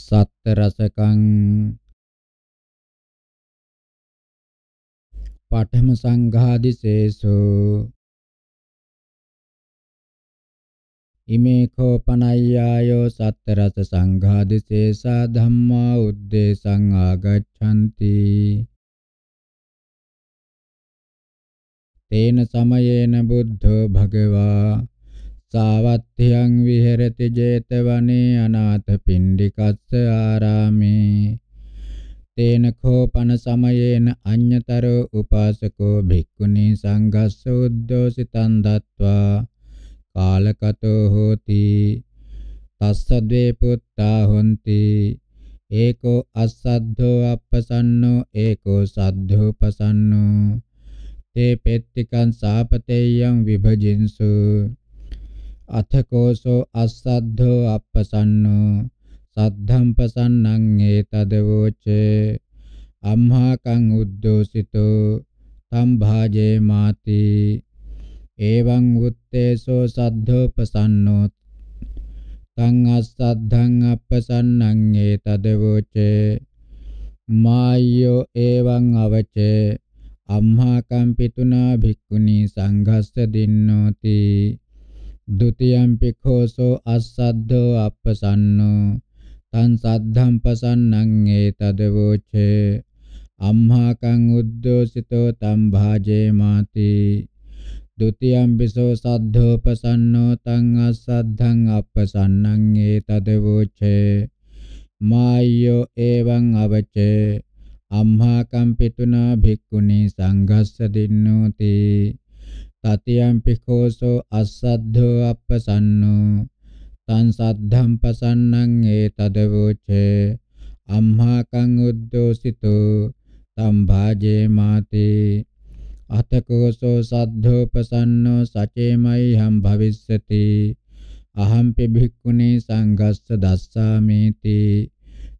සත්ත්‍ය රසකං පඨම සංඝාදිසේසු ඉමේඛෝ පනය්‍යායෝ සත්ත්‍ය රස සංඝාදිසේසා ධම්මා උද්දේශං ආගච්ඡanti තේන සමයේන බුද්ධෝ භගවා සාවත්තියං විහෙරති 제තවනේ අනාථ පිණ්ඩිකස්ස ආරාමේ තේන කෝපන සමයේන අඤ්‍යතරෝ උපාසකෝ භික්ඛුනි සංඝස්ස උද්දෝසිතං දත්වා කාලකතෝ හෝති තස්ස ද්වේ පුත්තා හොಂತಿ ඒකෝ අස්සද්ධෝ අප්පසන්නෝ ඒකෝ සද්ධෝ පසන්නෝ තේ පෙත්තිකං සාපතේයං විභජින්සු අතකෝසෝ අස්සද්ධෝ අප්පසන්නෝ සද්ධම්පසන්නං ඒතදවෝචේ අම්හාකං උද්දෝසිතෝ තම් භාජේ මාති එවං උත්තේසෝ සද්ධෝපසන්නෝ තං අස්සද්ධං අපසන්නං ඒතදවෝචේ මායෝ එවං අවචේ අම්හාකම් පිතුනා භික්ඛුනි සංඝස්ස දින්නෝති දුතියම්පි ඛෝසෝ අස්සද්ධෝ අප්පසන්නෝ තං සද්ධම් පසන්නං ඒතද වූචේ අම්හාකං උද්දෝසිතෝ තම් භාජේ මාති ဒ ුතියම්පිසෝ සද්ධෝ පසන්නෝ තං අස්සද්ධං අප්පසන්නං ඒතද වූචේ මායෝ එවං අවචේ අම්හාකම් පිටුනා භික්ඛුනි සංඝස්ස දින්නෝති තතියම්පි කෝසෝ අස්සද්ධෝ අප්පසන්නෝ තං සද්ධම් පසන්නං ඒතද වූචේ අම්හාකං උද්දෝසිතෝ තම් භාජේ මාතේ අතකෝසෝ සද්ධෝ පසන්නෝ සචේමයි හම් භවිස්සති අහම්පි භික්ඛුනේ සංඝස්ස දස්සාමේති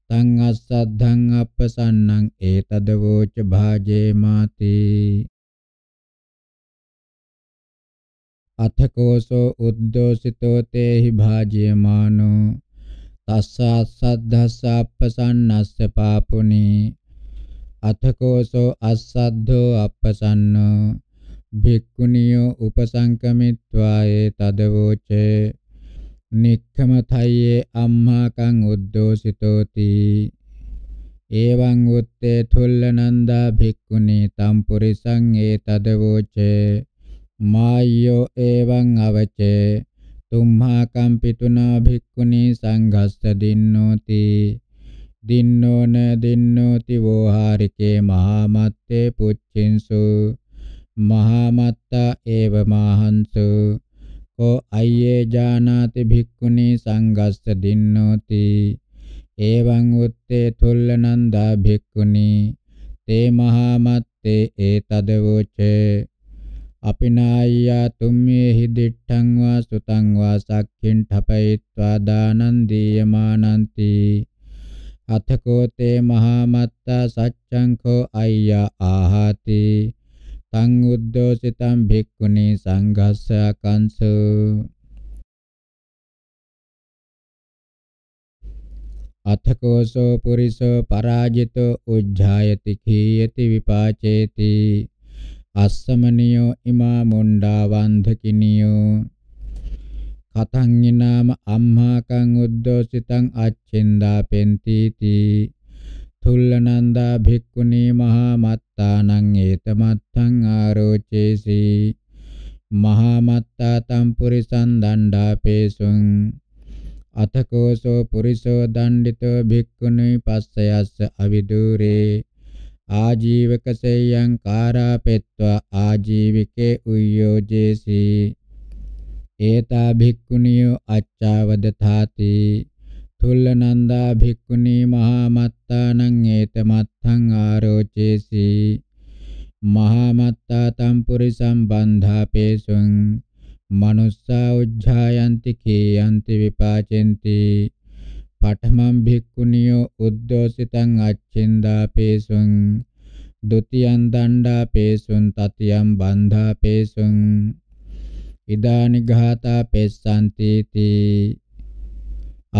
තං අස්සද්ධං අපසන්නං ඒතද වූච භාජේ මාතේ අතකෝසෝ උද්දෝසිතෝ තේහි භාජ්‍යමානෝ තස්සා සද්ධස්සා අපසන්නස්ස පාපුනි අතකෝසෝ අස්සද්ධෝ අපසන්නෝ භික්ඛුනියෝ උපසංකමිත්වායේ තදවෝචේ නික්ඛමතයේ අම්මාකං උද්දෝසිතෝති එවං උත්තේ තුල්ලනන්දා භික්ඛුනි තම් පුරිසං ඒතදවෝචේ මායෝ එවං අවචේ තුම්හා කම්පිතුනා භික්ඛුනි සංඝස්ස දින්නෝති දින්නෝන දින්නෝති වෝහාරිකේ මහාමත්තේ පුච්චින්සු මහාමත්තා ඒව මාහන්සු කෝ අයියේ ජානාති භික්ඛුනි සංඝස්ස දින්නෝති එවං උත්තේ තුල්ලනන්දා භික්ඛුනි තේ මහාමත්තේ ඒතදවෝචේ අපිනාය්‍යා තුම්මේහි දිට්ඨං වා සුතං වා සක්ඛින් ඨපයිत्वा දානං දීයමානන්ති අතකෝ තේ මහා මත්තා සච්ඡං කෝ අය්‍යා ආහාති තං උද්දෝසිතං භික්ඛුනි සංඝස්ස අකංසු අතකෝසෝ පුරිසෝ පරාජිතෝ උජ්ජායති කීයති විපාචේති අස්සමනියෝ ඉමා මුණ්ඩා වන්ධකිනියෝ කතං ඊනාම අම්හාකං උද්දෝසිතං අච්චින්දා පෙන්තිති තුල්ලනන්දා භික්ඛුනී මහා මත්තානං ඒතමත්තං ආරෝචේසි මහා මත්තා තම් පුරිසං දණ්ඩා පේසුං අතකෝසෝ පුරිසෝ දණ්ඩිතෝ භික්ඛුනී පස්සයස්ස අවිදූරේ ආජීවකසෙයං කාරාපෙත්වා ආජීවිකේ උයෝජේසි ඒතා භික්ඛුනියෝ අච්චාවදතාති තුල්ලනන්දා භික්ඛුනී මහා මත්තානං ඒතමත්ථං ආරෝචේසි මහා මත්තා තම්පුරි සම්බන්ධාපේසුං මනුස්සා උජ්ජායන්ති කේයන්ති විපාචෙන්ති පඨමං භික්ඛුනියෝ උද්දෝසිතං අච්චින්දාපේසුං ဒ ුතියං දණ්ඩාපේසුං තතියං බන්ධාපේසුං ඉදානි ඝාතා පෙස්සන්ති තී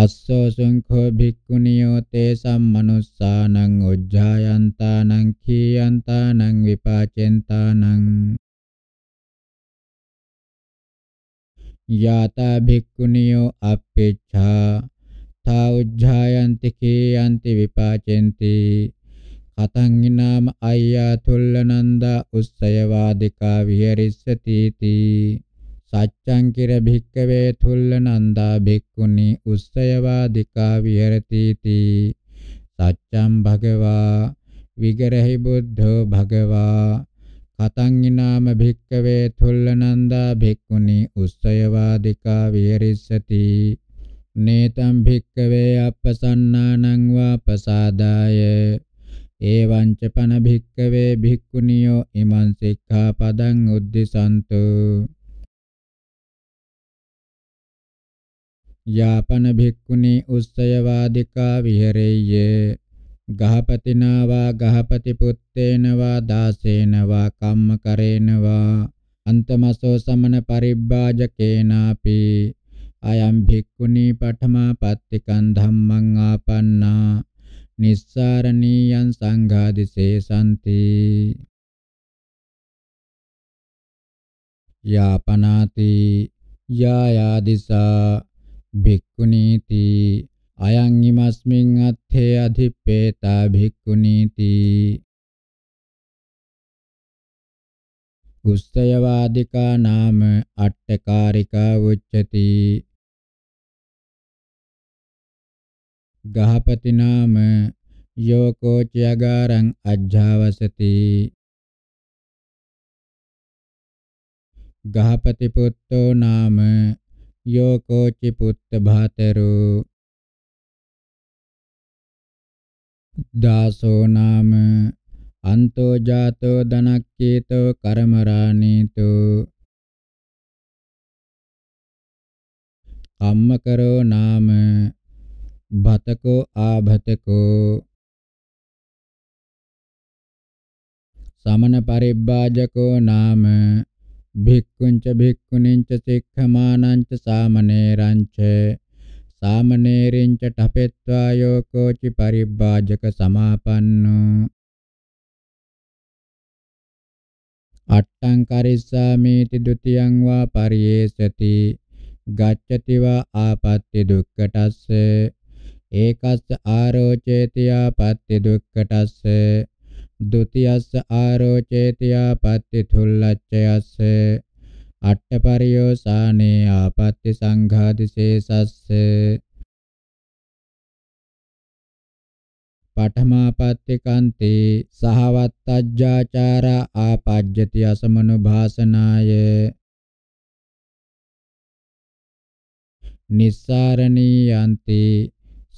අස්සෝ සංඛෝ භික්ඛුනියෝ තේසම් මනුස්සානං උජ්ජායන්තානං කීයන්තානං විපාචෙන්තානං යාතා භික්ඛුනියෝ අපේච්ඡා තා උජ්ජායන්ති කේයන්ති විපාචෙන්ති කතං ිනාම අය්‍යා තුල්ලනන්දා උස්සයවාදිකා විහෙරිස්සති තී සච්ඡං කිර භික්කවේ තුල්ලනන්දා භික්ඛුනි උස්සයවාදිකා විහෙරති තී සච්ඡං භගවා විගරහි බුද්ධෝ භගවා කතං ිනාම භික්කවේ තුල්ලනන්දා භික්ඛුනි උස්සයවාදිකා විහෙරිස්සති නේතම් භික්කවේ අප්පසන්නානං වා පසාදාය එවං ච පන භික්කවේ භික්ඛුනියෝ ඉමං සික්ඛාපදං උද්දිසන්තු යාපන භික්ඛුනි උස්සයවාදිකා විහෙරෙය්‍ය ගහපතිනා වා ගහපති පුත්තේන වා දාසේන වා කම්මකරේන වා අන්තමසෝ සමන පරිබ්බාජකේනාපි අයම් භික්ඛුනි පඨමා පත්තිකං ධම්මං ආපන්නා නිස්සාරණීයං සංඝාදිසේසanti යාපනාති යායාදිසා භික්ඛුනීති අයං ීමස්මින් අත්ථේ අධිප්පේතා භික්ඛුනීති උස්සයවාදිකා නාම අට්ඨකාරිකා උච්චති ගහපති නාම යෝකෝ චයගාරං අජ්ජාවසති ගහපති පුත්තෝ නාම යෝකෝ චි පුත්ත භාතරෝ දාසෝ නාම අන්තෝ ජාතෝ ධනක්කීතෝ කර්මරාණීතෝ කම්මකරෝ නාම භතකෝ ආභතකෝ සමන පරිබ්බාජකෝ නාම භික්ඛුංච භික්ඛුනින්ච සික්ඛමානංච සාමනේරංච සාමනේරින්ච ඨපෙත්වා යෝකෝචි පරිබ්බාජක සමාපන්නෝ අට්ඨං කරිස්සාමේති ဒ ුතියං වා පරියේසති ගච්ඡති වා ආපත්‍ති දුක්ඛටස්ස ඒකස්ස ආරෝචේතියා පත්ති දුක්කටස්ස ဒ ුතියස්ස ආරෝචේතියා පත්ති තුල්ලච්ඡයස්ස අට්ඨපරියෝසානේ ආපත්‍ති සංඝාදිශේසස්ස පඨමාපත්‍ති කන්තේ සහවත්තජ්ජාචාර ආපජ්ජති අසමනු භාසනාය නිස්සාරණී යන්ති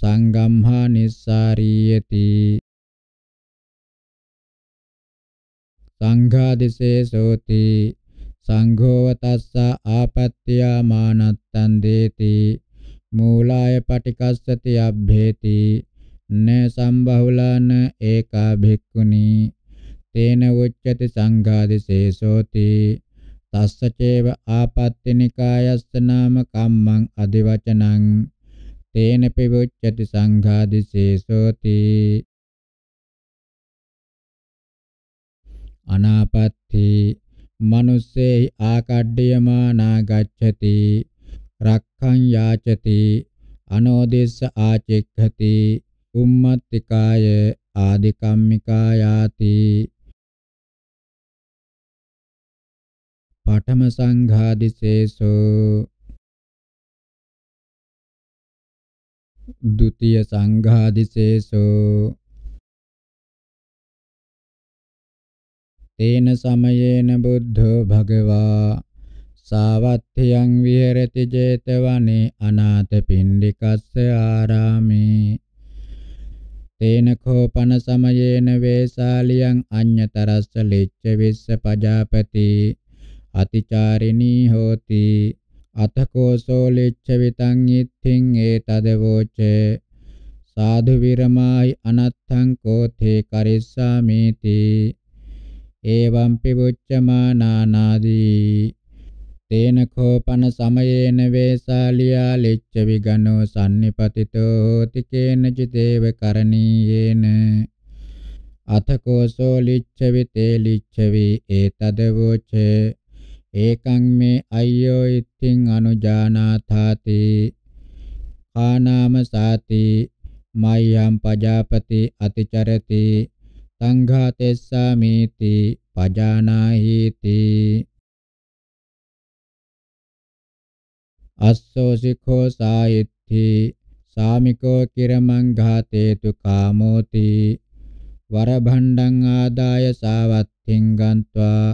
සංගම්හා නිස්සාරීයති සංඝා දිසේසෝති සංඝෝව තස්ස ආපත්‍යා මානත්තං දේති මූලාය පටිකස්සති අබ්භේති න සම්බහුලාන ඒකා භික්ඛුනි තේන උච්චති සංඝා දිසේසෝති තස්ස චේව ආපත්‍ති නිකායස්ස නාම කම්මං අදිවචනං තේන පිවුච්චති සංඝාදිශේෂෝති අනාපත්ති මනුස්සේහි ආකඩ්ඩියමානා ගච්ඡති රක්ඛං යාචති අනෝදෙස්ස ආචෙක්ඛති උම්මත්තිකාය ආදිකම්මිකායාති පඨම සංඝාදිසේසෝ द्वितीय සංඝාදිශේෂෝ තේන සමයේන බුද්ධෝ භගවා සාවත්ථියං විහෙරති 제තවනේ අනාථපිණ්ඩිකස්ස ආරාමේ තේන කෝපන සමයේන වේසාලියං අඤ්‍යතරස්ස ලිච්ඡ විස්ස පජාපති අතිචාරිනී හෝති අතකෝසෝ ලිච්ඡ විතං ඉත්තිං ඒතද වෝචේ සාදු විරමායි අනත්තං කෝතේ කරිස්සාමේති එවං පිවුච්චමානානාදී තේන කෝපන සමයේන වේසාලියා ලිච්ඡ විගනෝ සම්නිපතිතෝ තිකේන චිතේව කරණීයේන අතකෝසෝ ලිච්ඡ විතේ ලිච්ඡවි ඒතද වෝචේ ඒකං මේ අය්‍යෝ ඉත්තිං අනුජානාථාති කානාම සාති මය්යම් පජාපති අතිචරති සංඝා තෙස්සාමීති පජානාහීති අස්සෝ සිඛෝ සායිත්‍ති සාමිකෝ කිරමං ඝාතේතු කාමෝති වරභණ්ඩං ආදාය සාවත්තිං ගන්त्वा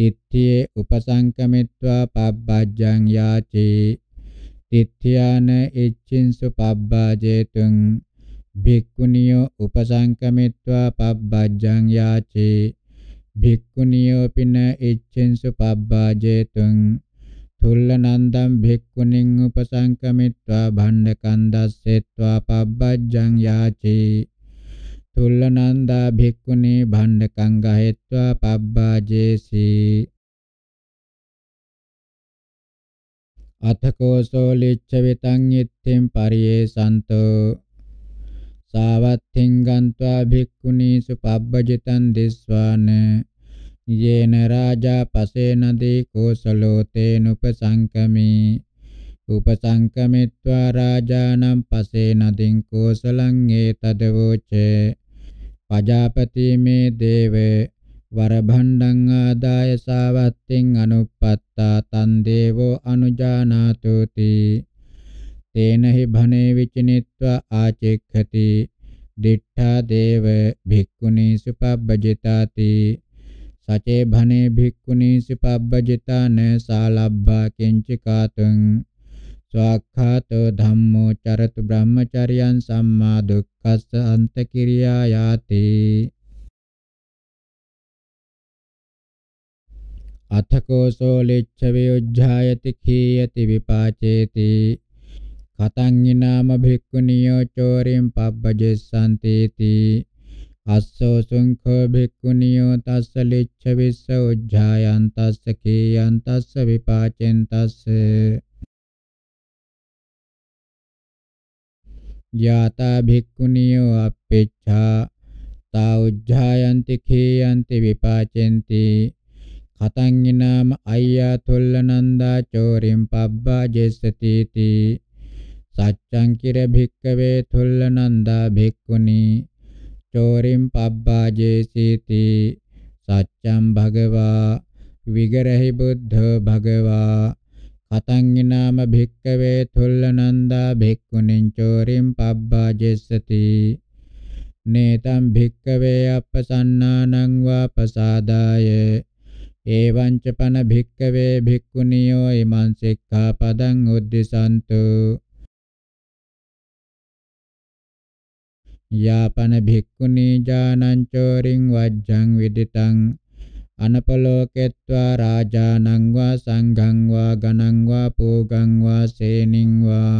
තිට්ඨියේ උපසංකමිත්වා පබ්බජ්ජං යාති තිට්ඨියාන ඉච්ඡින්සු පබ්බාජේතුං භික්ඛුනියෝ උපසංකමිත්වා පබ්බජ්ජං යාති භික්ඛුනියෝ පින ඉච්ඡින්සු පබ්බාජේතුං තුල්ලනන්දම් භික්ඛුනින් උපසංකමිත්වා භණ්ඩකන්දස්සෙත්වා පබ්බජ්ජං යාචේ තුල්ලනන්දා භික්ඛුනි භණ්ඩකං ගහෙත්වා පබ්බාජේසි අතකෝසෝ ලිච්ඡවිතං යත්තෙන් පරියේසන්තෝ සාවත්ථින් ගන්්වා භික්ඛුනි සුපබ්බජිතං දිස්වාන යේන රාජා පසේනදී කෝසලෝ තේනුපසංකමී උපසංකමිත්වා රාජානම් පසේනදින් කෝසලං ඒතදවෝචේ පජාපති මේ දේව වරභණ්ඩං ආදාය සාවත්තින් අනුප්පත්තා තන් දේවෝ අනුජානාතෝති තේනහි භනේ විචිනිත්වා ආචෙක්ඛති දිඨා දේව භික්ඛුනීසු පබ්බජිතාති සචේ භනේ භික්ඛුනීසු පබ්බජිතාන සාලබ්බා කිංචිකාතුං ස්වාක්ඛාතෝ ධම්මෝ චරතු බ්‍රහ්මචර්යං සම්මා දුක්ඛ කස්ස අන්ත කිරියා යාති අතකෝසෝ ලිච්ඡවේ උජ්ජායති කීයති විපාචේති කතං ඊනාම භික්ඛුනියෝ චෝරින් පබ්බජෙස්සන්තේති අස්සෝ සුංඛෝ භික්ඛුනියෝ තස්ස ලිච්ඡ විස්ස උජ්ජායන් තස්ස කීයන් තස්ස විපාචෙන් තස්ස යතා භික්ඛුනියෝ අපේච්ඡා තා උජ්ජායන්ති කේයන්ති විපාචෙන්ති කතං ිනාම අය්‍යා තොල්ලනන්දා චෝරින් පබ්බා ජෙස්සතිති සච්ඡං කිර භික්කවේ තොල්ලනන්දා භික්ඛුනි චෝරින් පබ්බා ජෙසීති සච්ඡං භගවා විගරහි බුද්ධ භගවා පතංගිනාම භික්කවේ තුල්ලනන්දා භික්ඛුනින් චෝරින් පබ්බාජෙස්සති නේතම් භික්කවේ අපසන්නානං වා පසාදාය එවං ච පන භික්කවේ භික්ඛුනියෝ ීමං සික්ඛාපදං උද්දිසන්තු යාපන භික්ඛුනී ජානං චෝරින් වජ්ජං විදිතං අනපලෝකෙත්වා රාජානං වා සංඝං වා ගණං වා පෝගං වා සේනින් වා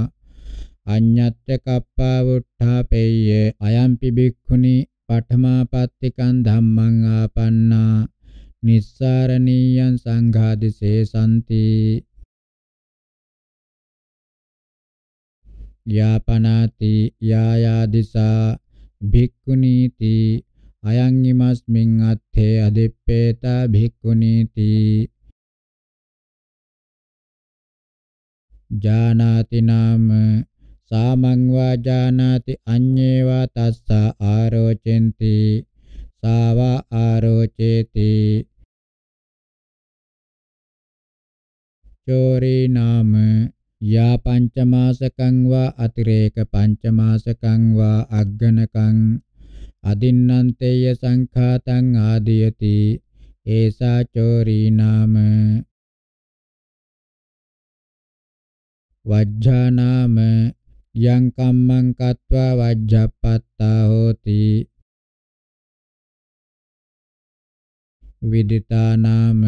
අඤ්ඤත්ත කප්පා වුට්ඨාපෙය්‍ය අයම්පි භික්ඛුනි පඨමාපත්තිකං ධම්මං ආපන්නා නිස්සාරණීයං සංඝාදිසේ සම්ති යාපනාති යායාදිසා භික්ඛුනීති අයං ඉමස්මින් අත්තේ අදිප්පේතා භික්ඛුනීති ජානාති නාම සාමං වා ජානාති අඤ්ඤේ වා තස්සා ආරෝචෙන්ති සාවා ආරෝචේති චෝරී නාම යා පංචමාසකං වා අතිරේක පංචමාසකං වා අග්ගනකං අදින්නන්තේය සංඛාතං ආදීයති ඒසා චෝරී නාම වජ්ජා නාම යං කම්මං කତ୍වා වජ්ජප්පත්තා හෝති විදිතා නාම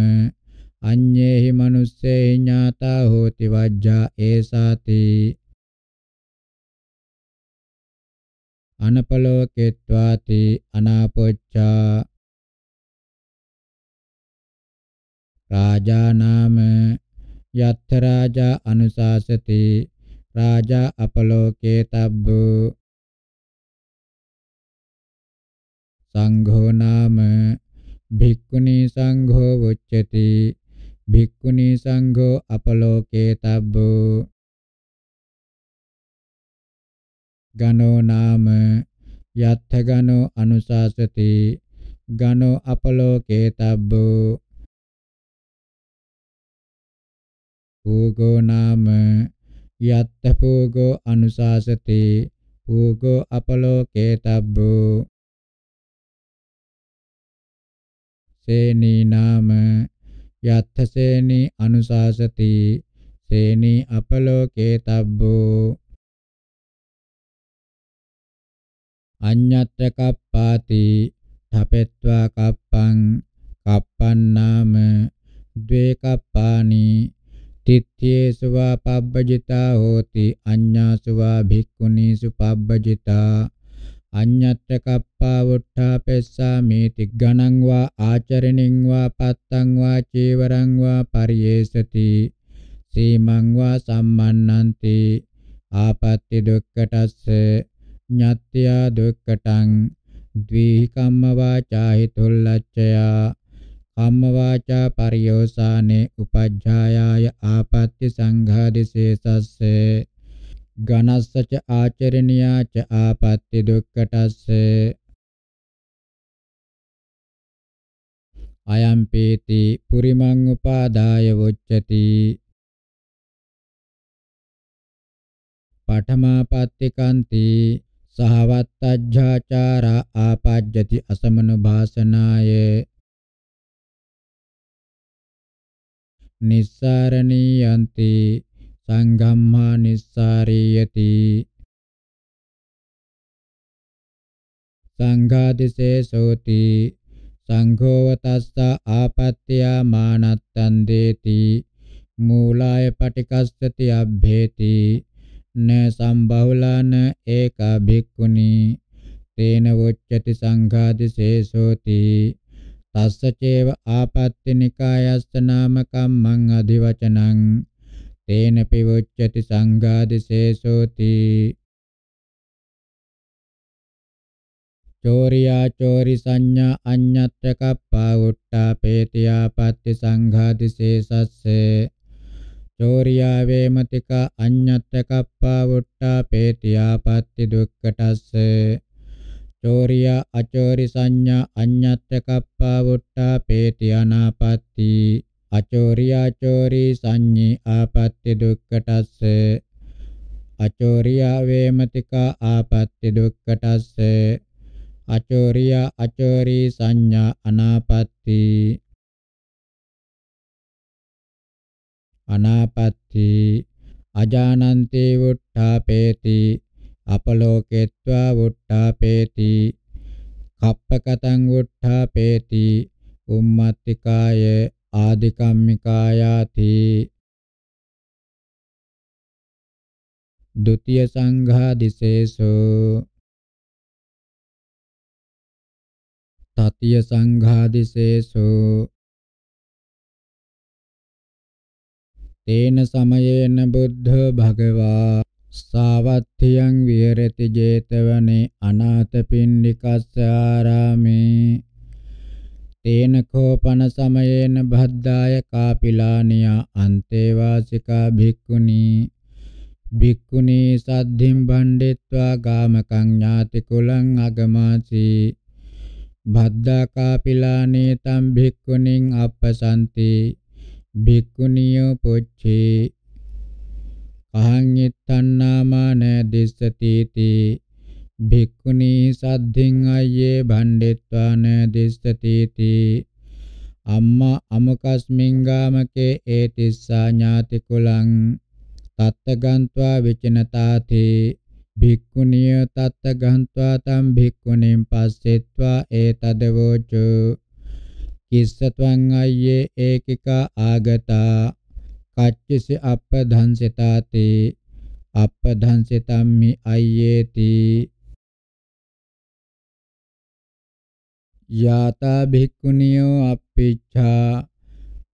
අඤ්ඤේහි මනුස්සේහි ඥාතා හෝති වජ්ජා ඒසාති අනපලෝකෙත්වාති අනාපොච්චා රාජානාම යත්ථ රාජා අනුශාසති රාජා අපලෝකේ තබ්බෝ සංඝෝ නාම භික්ඛුනි සංඝෝ වොච්චති භික්ඛුනි සංඝෝ අපලෝකේ තබ්බෝ ගනෝ නාම යත්ථ ගනෝ අනුශාසති ගනෝ අපලෝකේතබ්බෝ පූගෝ නාම යත්ත පූගෝ අනුශාසති පූගෝ අපලෝකේතබ්බෝ සේනී නාම යත්ත සේනී අනුශාසති සේනී අපලෝකේතබ්බෝ අඤ්ඤත්‍ර කප්පාති ඨපෙත්වා කප්පං කප්පන්නාම ද්වේ කප්පානි තිත්තේසු වා පබ්බජිතා හෝති අඤ්ඤාසු වා භික්ඛුනීසු පබ්බජිතා අඤ්ඤත්‍ර කප්පා වුට්ඨාපෙස්සාමි තිගණං වා ආචරණින් වා පත්තං වා චේවරං වා පරියේසති සීමං වා සම්මන්නන්ති ආපත්‍ති දුක්ඛටස්ස ඤත්ත්‍යා දුක්ඛටං ද්වි කම්ම වාචා හිතුල්ලච්ඡයා කම්ම වාචා පරියෝසානේ උපජ්ජායාය ආපත්‍ය සංඝාදිසේසස්සේ ඝනස්සච ආචරණියාච ආපත්‍ය දුක්ඛටස්සේ අයම් පීති පුරිමං උපාදාය වොච්චති පඨමාපත්තිකන්ති සහවත්තජ්ජාචාරා ආපජ්ජති අසමනු භාසනාය නිස්සාරණීයන්ති සංගම්මා නිස්සාරීයති සංඝාදිසේසෝති සංඝෝවතස්ස ආපත්‍යා මානත්තන් දේති මූලාය පටිකස්සති අබ්භේති න සම්බහුලාන ඒකා භික්ඛුනි තේන වොච්චති සංඝාති සේසෝති තස්ස චේව ආපත්‍ති නිකායස්ස නාම කම්මං අධිවචනං තේන පිවොච්චති සංඝාති සේසෝති චෝරියා චෝරි සංඥා අඤ්ඤත්‍ය කප්පා උට්ටා පේති ආපත්‍ති සංඝාති සේසස්සේ චෝරියාවේ මතික අඤ්ඤත්ත කප්පා වුට්ටා පේතියා පත්ති දුක්කටස්ස චෝරියා අචෝරි සංඥා අඤ්ඤත්ත කප්පා වුට්ටා පේතියානාපත්ති අචෝරියා චෝරි සංඤී ආපත්ති දුක්කටස්ස අචෝරියා වේමතික ආපත්ති දුක්කටස්ස අචෝරියා අචෝරි සංඥා අනාපත්ති අනාපත්ති අජානන්තේ වුට්ඨාපේති අපලෝකෙත්වා වුට්ඨාපේති කප්පකතං වුට්ඨාපේති උම්මත්තිකාය ආදිකම්මිකායාති ဒ ුතිය සංඝා දිසේසෝ තතිය සංඝා දිසේසෝ තේන සමයේන බුද්ධ භගවා සාවත්තියං විහෙරති 제තවනේ අනාථපිණ්ඩිකස්ස ආරාමේ තේන කෝපන සමයේන භද්දාය කාපිලානියා අන්තේ වාසිකා භික්ඛුනි භික්ඛුනි සද්ධිම් බණ්ඩිත්වා ගාමකං ඥාති කුලං අගමාසි භද්දා කාපිලානේ තම් භික්ඛුනින් අපසන්ති භික්ඛුනියෝ පුච්චේ අහං ඉත්තන්නාමාන දිස්සතිති භික්ඛුනී සද්ධින් අය්යේ භණ්ඩෙත්වාන දිස්සතිති අම්මා අමකස්මින් ගාමකේ ඒතිස්සා ඥාති කුලං තත්තගන්त्वा විචනතාති භික්ඛුනිය තත්තගන්त्वा තම් භික්ඛුනින් පස්සෙත්වා ඒතදවෝචෝ කිස්සත්වං අය්යේ ඒකිකා ආගතා කච්චිස අප්පධංසිතාතේ අප්පධංසිතම්මි අය්යේති යාතා භික්ඛුනියෝ අප්පිච්ඡා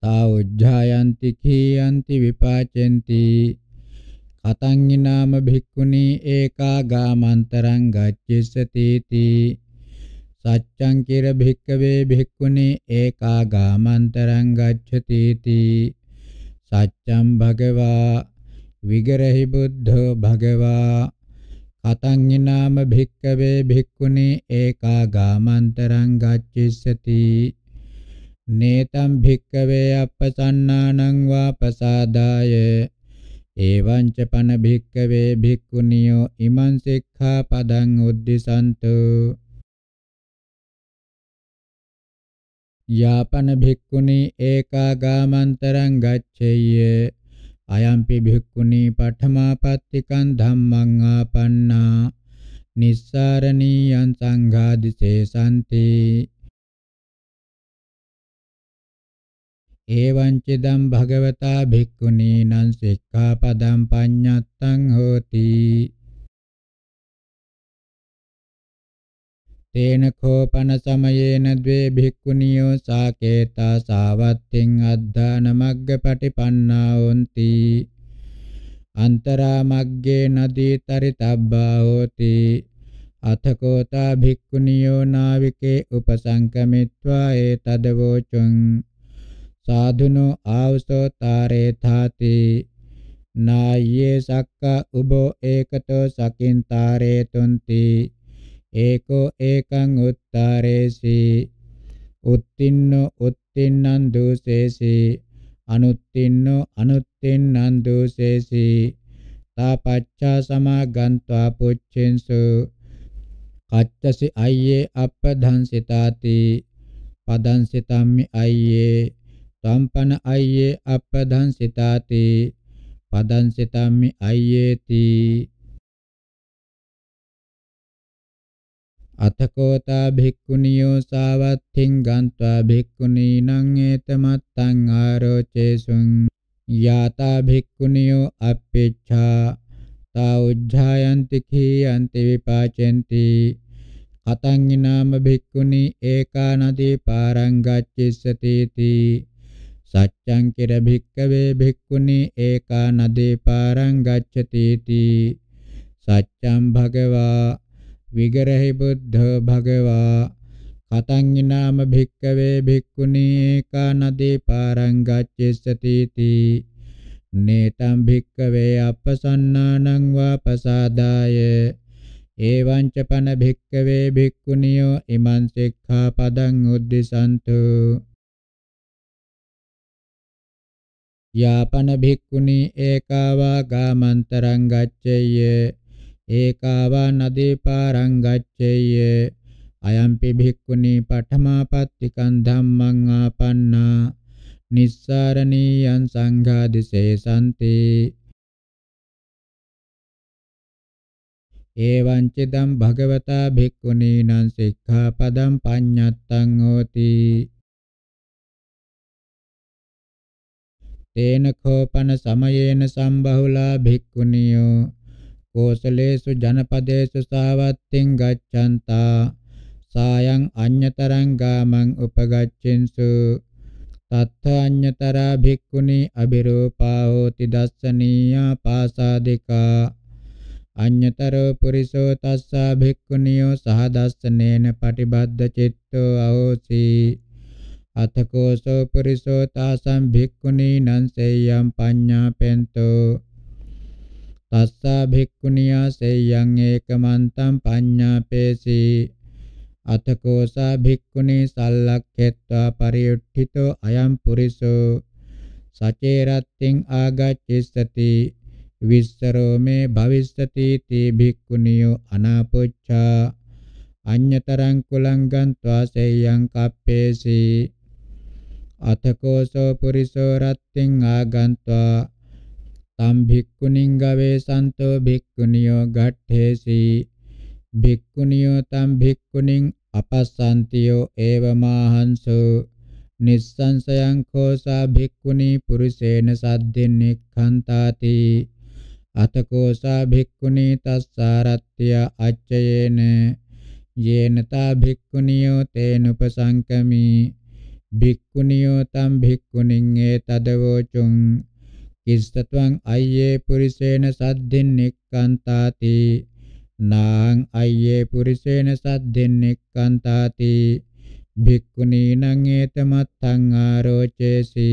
තා උජ්ජායන්ති කීයන්ති විපාචෙන්ති කතං ඊනාම භික්ඛුනි ඒකා ගාමන්තරං ගච්ඡෙසති තී සච්ඡං කිර භික්කවේ භික්ඛුනි ඒකා ගාමන්තරං ගච්ඡති තී සච්ඡම් භගවා විගරහි බුද්ධෝ භගවා කතං ිනාම භික්කවේ භික්ඛුනි ඒකා ගාමන්තරං ගච්ඡිස්සති නේතම් භික්කවේ අපසන්නානං වා පසාදාය එවං ච පන භික්කවේ භික්ඛුනියෝ ඉමං සික්ඛා පදං උද්දිසන්තෝ යාපන භික්ඛුනි ඒකාගාමන්තරං ගච්ඡේය අයම්පි භික්ඛුනි පඨමාපත්තිකං ධම්මං ආපන්නා නිස්සාරණීයං සංඝාදිසේසanti එවං චිදම් භගවතා භික්ඛුනීනං සික්ඛාපදං පඤ්ඤත්තං හෝති තේන කෝපන සමයේන ද්වේ භික්ඛුනියෝ සාකේතා සාවත්තින් අද්ධාන මග්ගපටිපන්නා හොಂತಿ අන්තරා මග්ගේ නදී තරිතබ්බා හෝති අතකෝතා භික්ඛුනියෝ නාවිකේ උපසංකමිත්වා ඒ තදවෝචුං සාධුනෝ ආවසෝ තාරේ තාති නායේ සක්ක උබෝ ඒකතෝ සකින් තාරේ තුන්ති ඒකෝ ඒකං උත්තරේසි උත්තින්නෝ උත්තින්නං දුසේසි අනුත්තින්නෝ අනුත්තින්නං දුසේසි තාපච්චා සමාගන්त्वा පුච්චෙන්සු කච්චසි අයියේ අප්පදංසිතාති පදංසිතම්මි අයියේ තම්පන අයියේ අප්පදංසිතාති පදංසිතම්මි අයියේති අතකෝතා භික්ඛුනියෝ සාවත්ථින් ගන්්වා භික්ඛුනීනං ඒතමත්තං ආරෝචේසුං යාතා භික්ඛුනියෝ අප්පේච්ඡා තා උජ්ජායන්ති කීයන්ති විපාචෙන්ති කතං ිනාම භික්ඛුනි ඒකා නදී පාරං ගච්ඡිස්සති සච්ඡං කිර භික්ඛවේ භික්ඛුනි ඒකා නදී පාරං ගච්ඡති සච්ඡං භගවා විගරහි බුද්ධ භගවා කතංගිනාම භික්කවේ භික්ඛුනී කානදී පාරං ගච්ඡති තී නේතම් භික්කවේ අපසන්නානං වාපසාදාය එවං ච පන භික්කවේ භික්ඛුනියෝ ඉමං සික්ඛාපදං උද්දිසන්තු යාපන භික්ඛුනි ඒකාවා ගාමන්තරං ගච්ඡේය ඒකාවා නදී පාරං ගච්ඡේය අයම්පි භික්ඛුනි පඨමා පත්තිකං ධම්මං ආපන්නා නිස්සාරණීයං සංඝා දිසේසanti එවං චිදම් භගවතා භික්ඛුනීනං සික්ඛාපදං පඤ්ඤත්තං හෝති තේන කෝපන සමයේන සම්බහුලා භික්ඛුනියෝ කෝසලේසු ජනපදේසු සාවත්තින් ගච්ඡන්තා සායං අඤ්‍යතරං ගාමං උපගච්ඡින්සු තත්ථ අඤ්‍යතරා භික්ඛුනි අබිරූපා හෝති දස්සනීයා පාසාදිකා අඤ්‍යතරෝ පුරිසෝ තස්සා භික්ඛුනියෝ සහ දස්සනේන පටිබද්ධ චිත්තෝ අහෝසි අතකෝසෝ පුරිසෝ තාසං භික්ඛුනි නං සේයම් පඤ්ඤාපෙන්තෝ තස්සා භික්ඛුනියා සේයං ඒකමන්තං පඤ්ඤාපේසී අතකෝසා භික්ඛුනි සල්ලක්ඛෙත්වා පරියුට්ඨිතෝ අයම් පුරිසෝ සචේරත්තිං ආගච්ඡති විස්සරෝ මේ භවිස්සති තී භික්ඛුනියෝ අනාපොච්ඡා අඤ්‍යතරං කුලං ගන්්වා සේයං කප්පේසී අතකෝසෝ පුරිසෝ රත්තිං ආගන්්වා තම් භික්ඛුනින් ගවේසන්තෝ භික්ඛුනියෝ ගට්ඨේසි භික්ඛුනියෝ තම් භික්ඛුනින් අපස්සන්තියෝ ඒවමාහංසෝ නිස්සංසයං කෝසා භික්ඛුනි පුරුසේන සද්දෙන් නික්ඛන්තාති අතකෝසා භික්ඛුනි තස්සාරත්ත්‍ය අච්චයේන යේනතා භික්ඛුනියෝ තේනුපසංකමි භික්ඛුනියෝ තම් භික්ඛුනින් ඒතදවෝචුං කිස්සත්වං අය්යේ පුරිසේන සද්ධින් නික්칸තාති නාං අය්යේ පුරිසේන සද්ධින් නික්칸තාති භික්ඛුනීනං ඒතමත්තං ආරෝචේසි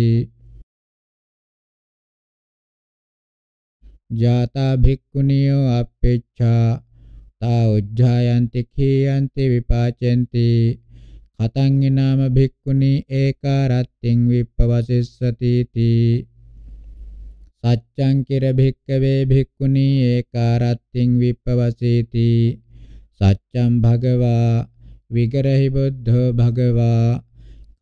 ජාතා භික්ඛුනියෝ අපේච්ඡා තා උජ්ජායන්ති කීයන්ති විපාචෙන්ති කතං ඊනාම භික්ඛුනි ඒකාරත්තිං විප්පවසිස්සති තී සච්ඡං කිර භික්කවේ භික්ඛුනී ඒකාරත්තිං විප්පවසීති සච්ඡං භගවා විගරහි බුද්ධෝ භගවා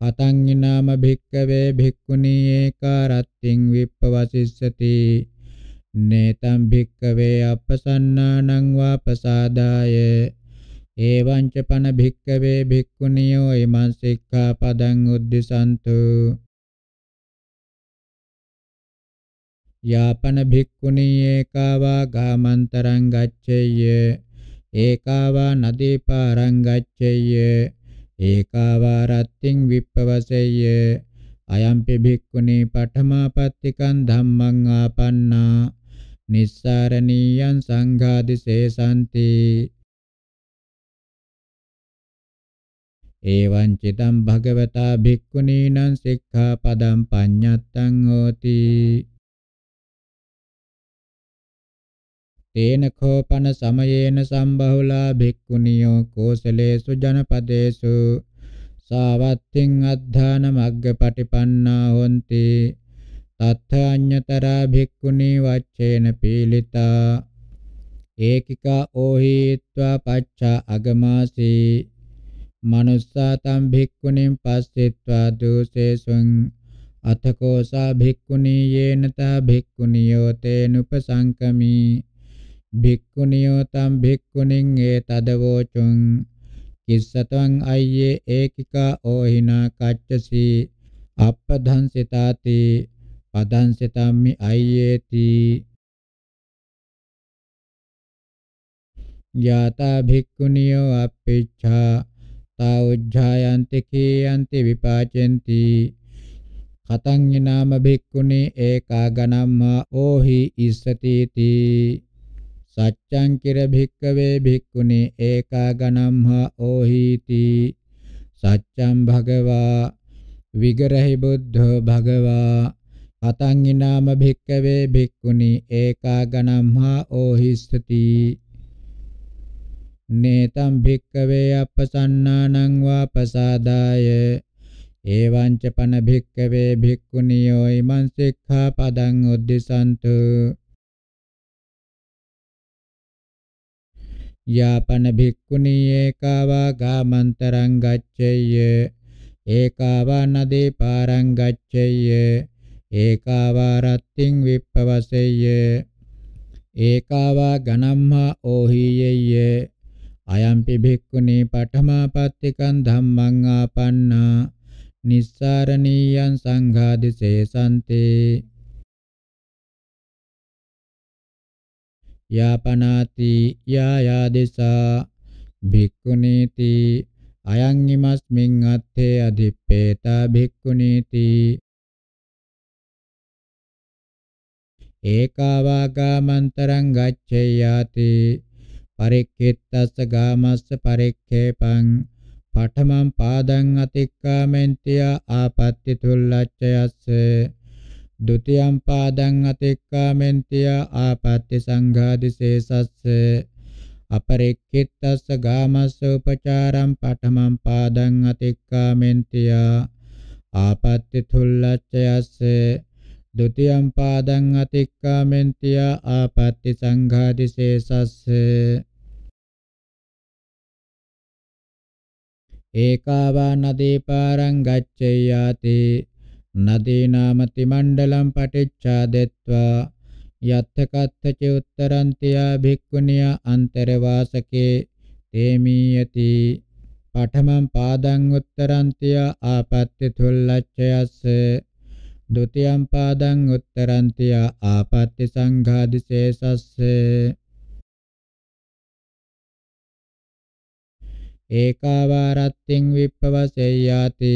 කතං ිනාම භික්කවේ භික්ඛුනී ඒකාරත්තිං විප්පවසිස්සති නේතම් භික්කවේ අපසන්නානං වාපසාදාය එවං ච පන භික්කවේ භික්ඛුනියෝ ීමං සික්ඛාපදං උද්දිසන්තු යාපන භික්ඛුනී ඒකාවා ගාමන්තරං ගච්ඡේය ඒකාවා නදී පාරං ගච්ඡේය ඒකාවා රත්තින් විප්පවසෙය්‍ය අයම්පි භික්ඛුනී පඨමාපත්තිකං ධම්මං ආපන්නා නිස්සාරණීයං සංඝාදිසේසanti එවං චිතං භගවතා භික්ඛුනීනං සික්ඛාපදං පඤ්ඤත්තං හෝති තේන කෝපන සමයේන සම්බහුලා භික්ඛුනියෝ කෝසලේසු ජනපදේසු සාවත්තින් අද්ධාන මග්ගපටිපන්නා හොಂತಿ තත්ථ අඤ්‍යතරා භික්ඛුනි වච්චේන පීලිතා ඒකිකා ඕහීත්වා පච්චා අගමාසී මනුස්සා තම් භික්ඛුනින් පස්සෙත්වා දුසේසුං අතකෝසා භික්ඛුනි යේනතා භික්ඛුනියෝ තේනුපසංකමී භික්ඛුනියෝ තම් භික්ඛුනින් ඒතදවෝචුං කිස්සතං අය්යේ ඒකිකා ඕහිනා කච්චසි අප්පදංසිතාති පදංසිතම්මි අය්යේති යාතා භික්ඛුනියෝ අප්පිච්ඡා තා උජ්ජායන්ති කීයන්ති විපාචෙන්ති කතං නාම භික්ඛුනේ ඒකා ගනම්මා ඕහි ඉස්සතිති සච්ඡං කිර භික්කවේ භික්ඛුනි ඒකා ගනම්හා ඕහීති සච්ඡං භගවා විගරහි බුද්ධෝ භගවා අතං ඊනාම භික්කවේ භික්ඛුනි ඒකා ගනම්හා ඕහිස්සති නේතම් භික්කවේ අපසන්නානං වා පසාදාය එවං ච පන භික්කවේ භික්ඛුනියෝ ීමං සික්ඛාපදං උද්දිසන්තු යාපන භික්ඛුනී ඒකාවා ගාමන්තරං ගච්ඡෙය්‍ය ඒකාවා නදී පාරං ගච්ඡෙය්‍ය ඒකාවා රත්තිං විප්පවසෙය්‍ය ඒකාවා ගනම්හා ඕහියෙය්‍ය අයම්පි භික්ඛුනී පඨමාපත්තිකං ධම්මං ආපන්නා නිස්සාරණීයං සංඝාදිසේසන්තේ යාපනාති යායාදෙසා භික්ඛුනීති අයං ීමස්මින් අත්තේ අදිප්පේතා භික්ඛුනීති ඒකාවාගාමන්තරං ගච්ඡේයාති පරික්ඛිත්තස්ස ගාමස්ස පරික්ඛේපං පඨමං පාදං අතික්කාමෙන්තිය ආපත්‍ති තුල්ලච්ඡයස්ස ဒုတိယံပါဒံအတိကာမန္တိယအာပတ္တိသံဃာတိစေသစ္စေ අපරික්කිත්තස්ස ගාමස්ස උපචාරම් පඨමං පාදං අතික්කාමෙන්තිය ආපත්‍ති තුල්ලච්චයස්ස ဒုတိယံ පාදං අතික්කාමෙන්තිය ආපත්‍ති සංඝාදි සේසස්ස ඒකාවා නදී පාරං ගච්ඡයාති නදීනාමති මණ්ඩලම් පටිච්ඡාදෙත්වා යත්ථ කත්තච උත්තරන්තියා භික්ඛුනිය අන්තරවාසකේ තේමීයති පඨමං පාදං උත්තරන්තිය ආපත්‍ය තුල්ලච්ඡයස්ස ဒ ුතියං පාදං උත්තරන්තිය ආපත්‍ය සංඝාදිශේෂස්ස ඒකාවාරත්තිං විප්පවසෙය්‍යාති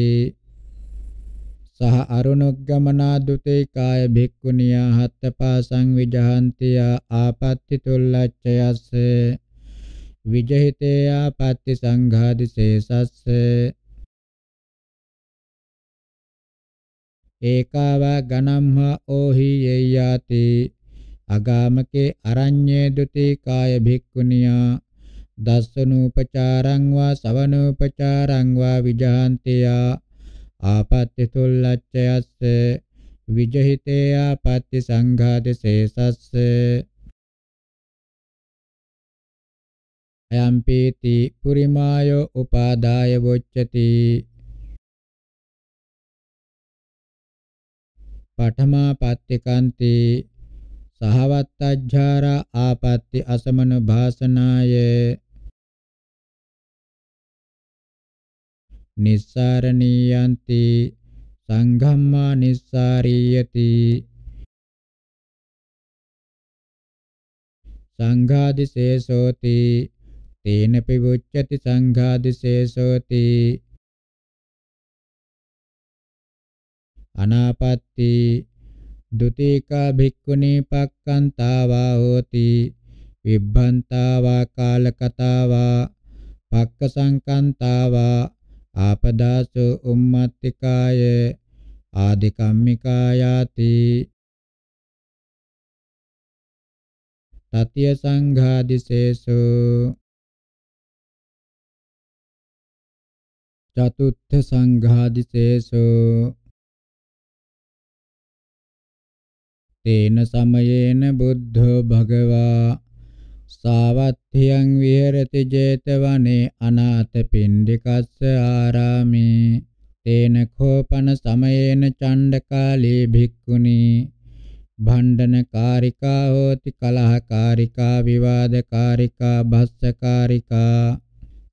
සහ අරුණොග්ගමනාදුතේ කාය භික්ඛුනියා හත්තපාසං විජහන්තිය ආපත්‍ති තුල්ලච්ඡයස්ස විජහිතේ ආපත්‍ති සංඝාදිසේසස්ස ඒකාවා ගනම්හා ඕහි යයාති අගාමකේ අරඤ්ඤේ දුති කාය භික්ඛුනියා දස්සනුපචාරං වා සවනුපචාරං වා විජහන්තියා ආපත්‍ය තුල්ලච්ඡයස්ස විජහිතේ ආපත්‍ය සංඝාත සේසස්ස අයම්පීති පුරිමායෝ උපාදාය වොච්චති පඨමා පත්තිකාන්ති සහවත්තජ්ජාරා ආපත්‍ති අසමන භාසනායේ නිස්සාරණීයන්ති සංඝම්මා නිස්සාරීයති සංඝාදිශේෂෝති තේන පිවුච්චති සංඝාදිශේෂෝති අනාපත්ති ဒ ුතිකා භික්ඛුනී පක්칸තාවා හෝති විභ්බන්තාවා කාලකතාවා පක්ක සංකන්තාවා ආපදාසු උම්මත්තිකාය ආදිකම්මිකායාති තතිය සංඝාදිසේසු චතුත්ථ සංඝාදිසේසු තේන සමයේන බුද්ධෝ භගවා සාවත්තියං විහෙරති 제තවනේ අනාථ පින්ඩිකස්ස ආරාමේ තේන කෝපන සමයේන චණ්ඩකාලේ භික්ඛුනි භණ්ඩනකාරිකා හෝති කලහකාරිකා විවාදකාරිකා භස්සකාරිකා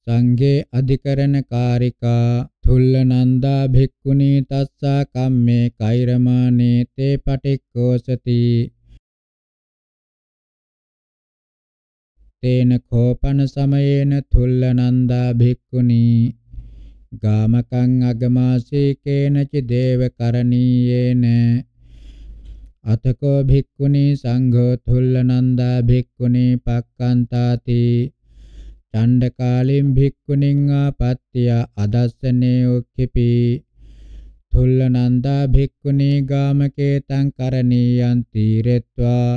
සංඝේ අධිකරණකාරිකා තුල්ලනන්දා භික්ඛුනි තස්සා කම්මේ කෛරමානේ තේ පටික්කෝසති තේන කෝපන සමයේන තුල්ල නන්දා භික්ඛුනි ගාමකං අගමාසීකේන ච දේවකරණීයේන අතකෝ භික්ඛුනි සංඝෝ තුල්ල නන්දා භික්ඛුනි පක්칸තාති චණ්ඩකාලින් භික්ඛුනින් ආපත්‍ය අදස්සනේ ඔක්ඛිපි තුල්ල නන්දා භික්ඛුනි ගාමකේ තං කරණීයන් තීරෙත්වා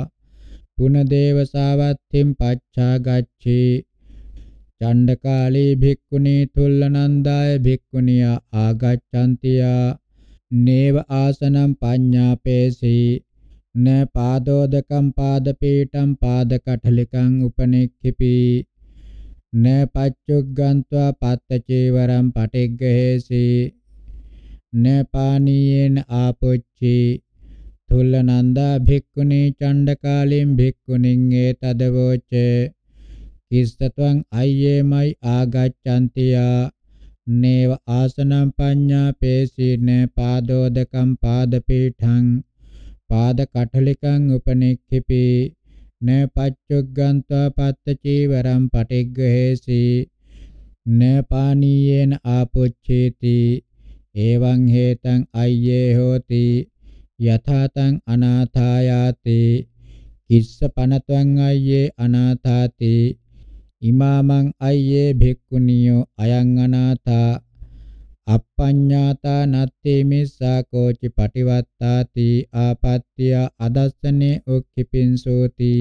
පුනදේවසාවත්තිම් පච්චා ගච්ඡේ චණ්ඩකාලී භික්ඛුනී තුල්ලනන්දාය භික්ඛුනියා ආගච්ඡන්තියා නේව ආසනම් පඤ්ඤාපේසි න පාදෝදකම් පාදපීඨම් පාදකටලිකං උපනෙක්ඛිපි න පච්චුග්ගන්त्वा පත්තචේවරම් පටිග්ගහේසි න පානීයේන ආපොච්චි තුල්ලනන්දා භික්ඛුනි චණ්ඩකාලින් භික්ඛුනින් ඒතදවෝච කිස්සත්වං අයේමයි ආගච්ඡන්තියා නේව ආසනම් පඤ්ඤා පේසීන පාදෝදකම් පාදපීඨං පාද කටලිකං උපනික්ඛිපි න පච්චුග්ගන්්වා පත්ත චීවරම් පටිග්ගහේසි න පානීයේන ආපොච්චේති එවං හේතං අය්‍යේ හෝති යථාතං අනාථායාති කිස්ස පනත්වං අය්‍යේ අනාථාති ඉමාමං අය්‍යේ භික්ඛුනියෝ අයං අනාථා අපඤ්ඤාතා නත්තේ මිස්සා කෝචි පටිවත්තාති ආපත්‍ය අදස්සනේ ඔක්කිපින්සෝති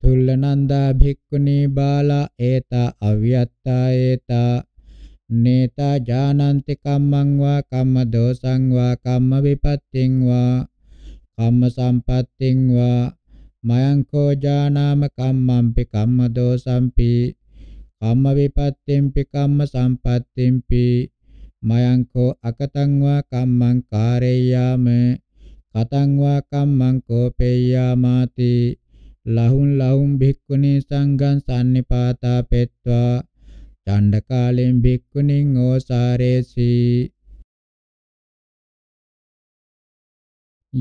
තුල්ලනන්දා භික්ඛුනි බාලා ඒතා අව්‍යත්තා ඒතා නේතා ජානන්ති කම්මං වා කම්ම දෝසං වා කම්ම විපත්තිං වා කම්ම සම්පත්තිං වා මයං කෝ ජානාම කම්මම්පි කම්ම දෝසම්පි කම්ම විපත්තිම්පි කම්ම සම්පත්තිම්පි මයං කෝ අකතං වා කම්මං කාරේයාම කතං වා කම්මං කෝපේයාමාති ලහුන් ලහුන් භික්ඛුනි සංඝං සම්නිපාතා පෙත්වා චණ්ඩකාලෙන් භික්ඛුණින් ඕසාරේසි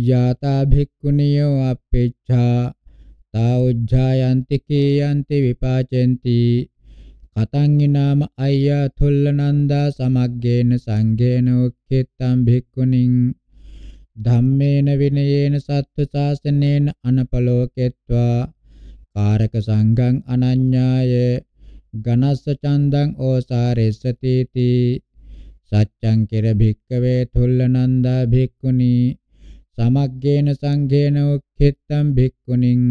යතා භික්ඛුනියෝ අපේච්ඡා තා උජ්ජායන්ති කීයන්ති විපාචෙන්ති කතංගි නාම අය්‍යා තුල්ල නන්දා සමග්ගේන සංඝේන උක්ඛිතං භික්ඛුනින් ධම්මේන විනයේන සත්ව සාසනේන අනපලෝකෙත්වා කාරක සංඝං අනඤ්ඤායේ ගනස්ස චන්දං ඕසාරෙස්සතිති සච්ඡං කෙර භික්කවේ තුල්ලනන්දා භික්ඛුනි සමග්ගේන සංඝේන උක්ඛිත්තං භික්ඛුනින්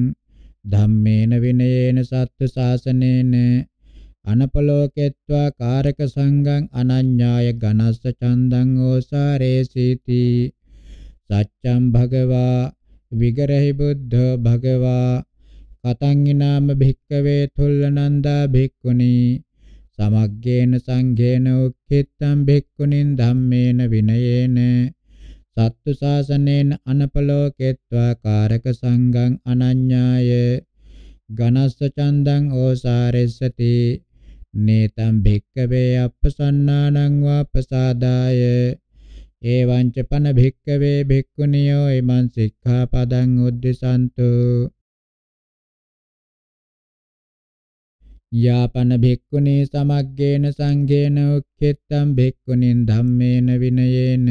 ධම්මේන විනයේන සත්තු ශාසනේන අනපලෝකෙත්වා කාරක සංඝං අනඤ්ඤාය ගනස්ස චන්දං ඕසාරේසීති සච්ඡං භගවා විගරහි බුද්ධ භගවා පතංගිනාම භික්කවේ තුල්ලනන්දා භික්ඛුනි සමග්ගේන සංඝේන උක්ඛිත්තං භික්ඛුනින් ධම්මේන විනයේන සත්තු ශාසනේන අනපලෝකෙත්වා කාරක සංඝං අනඤ්ඤාය ඝනස්ස චන්දං ඕසාරෙස්සති නේතම් භික්කවේ අප්පසන්නානං වාපසාදාය එවං ච පන භික්කවේ භික්ඛුනියෝ ඊමන් සික්ඛාපදං උද්දසන්තු යාපන භික්ඛුනී සමග්ගේන සංඝේන උක්ඛිට්ඨං භික්ඛුනින් ධම්මේන විනයේන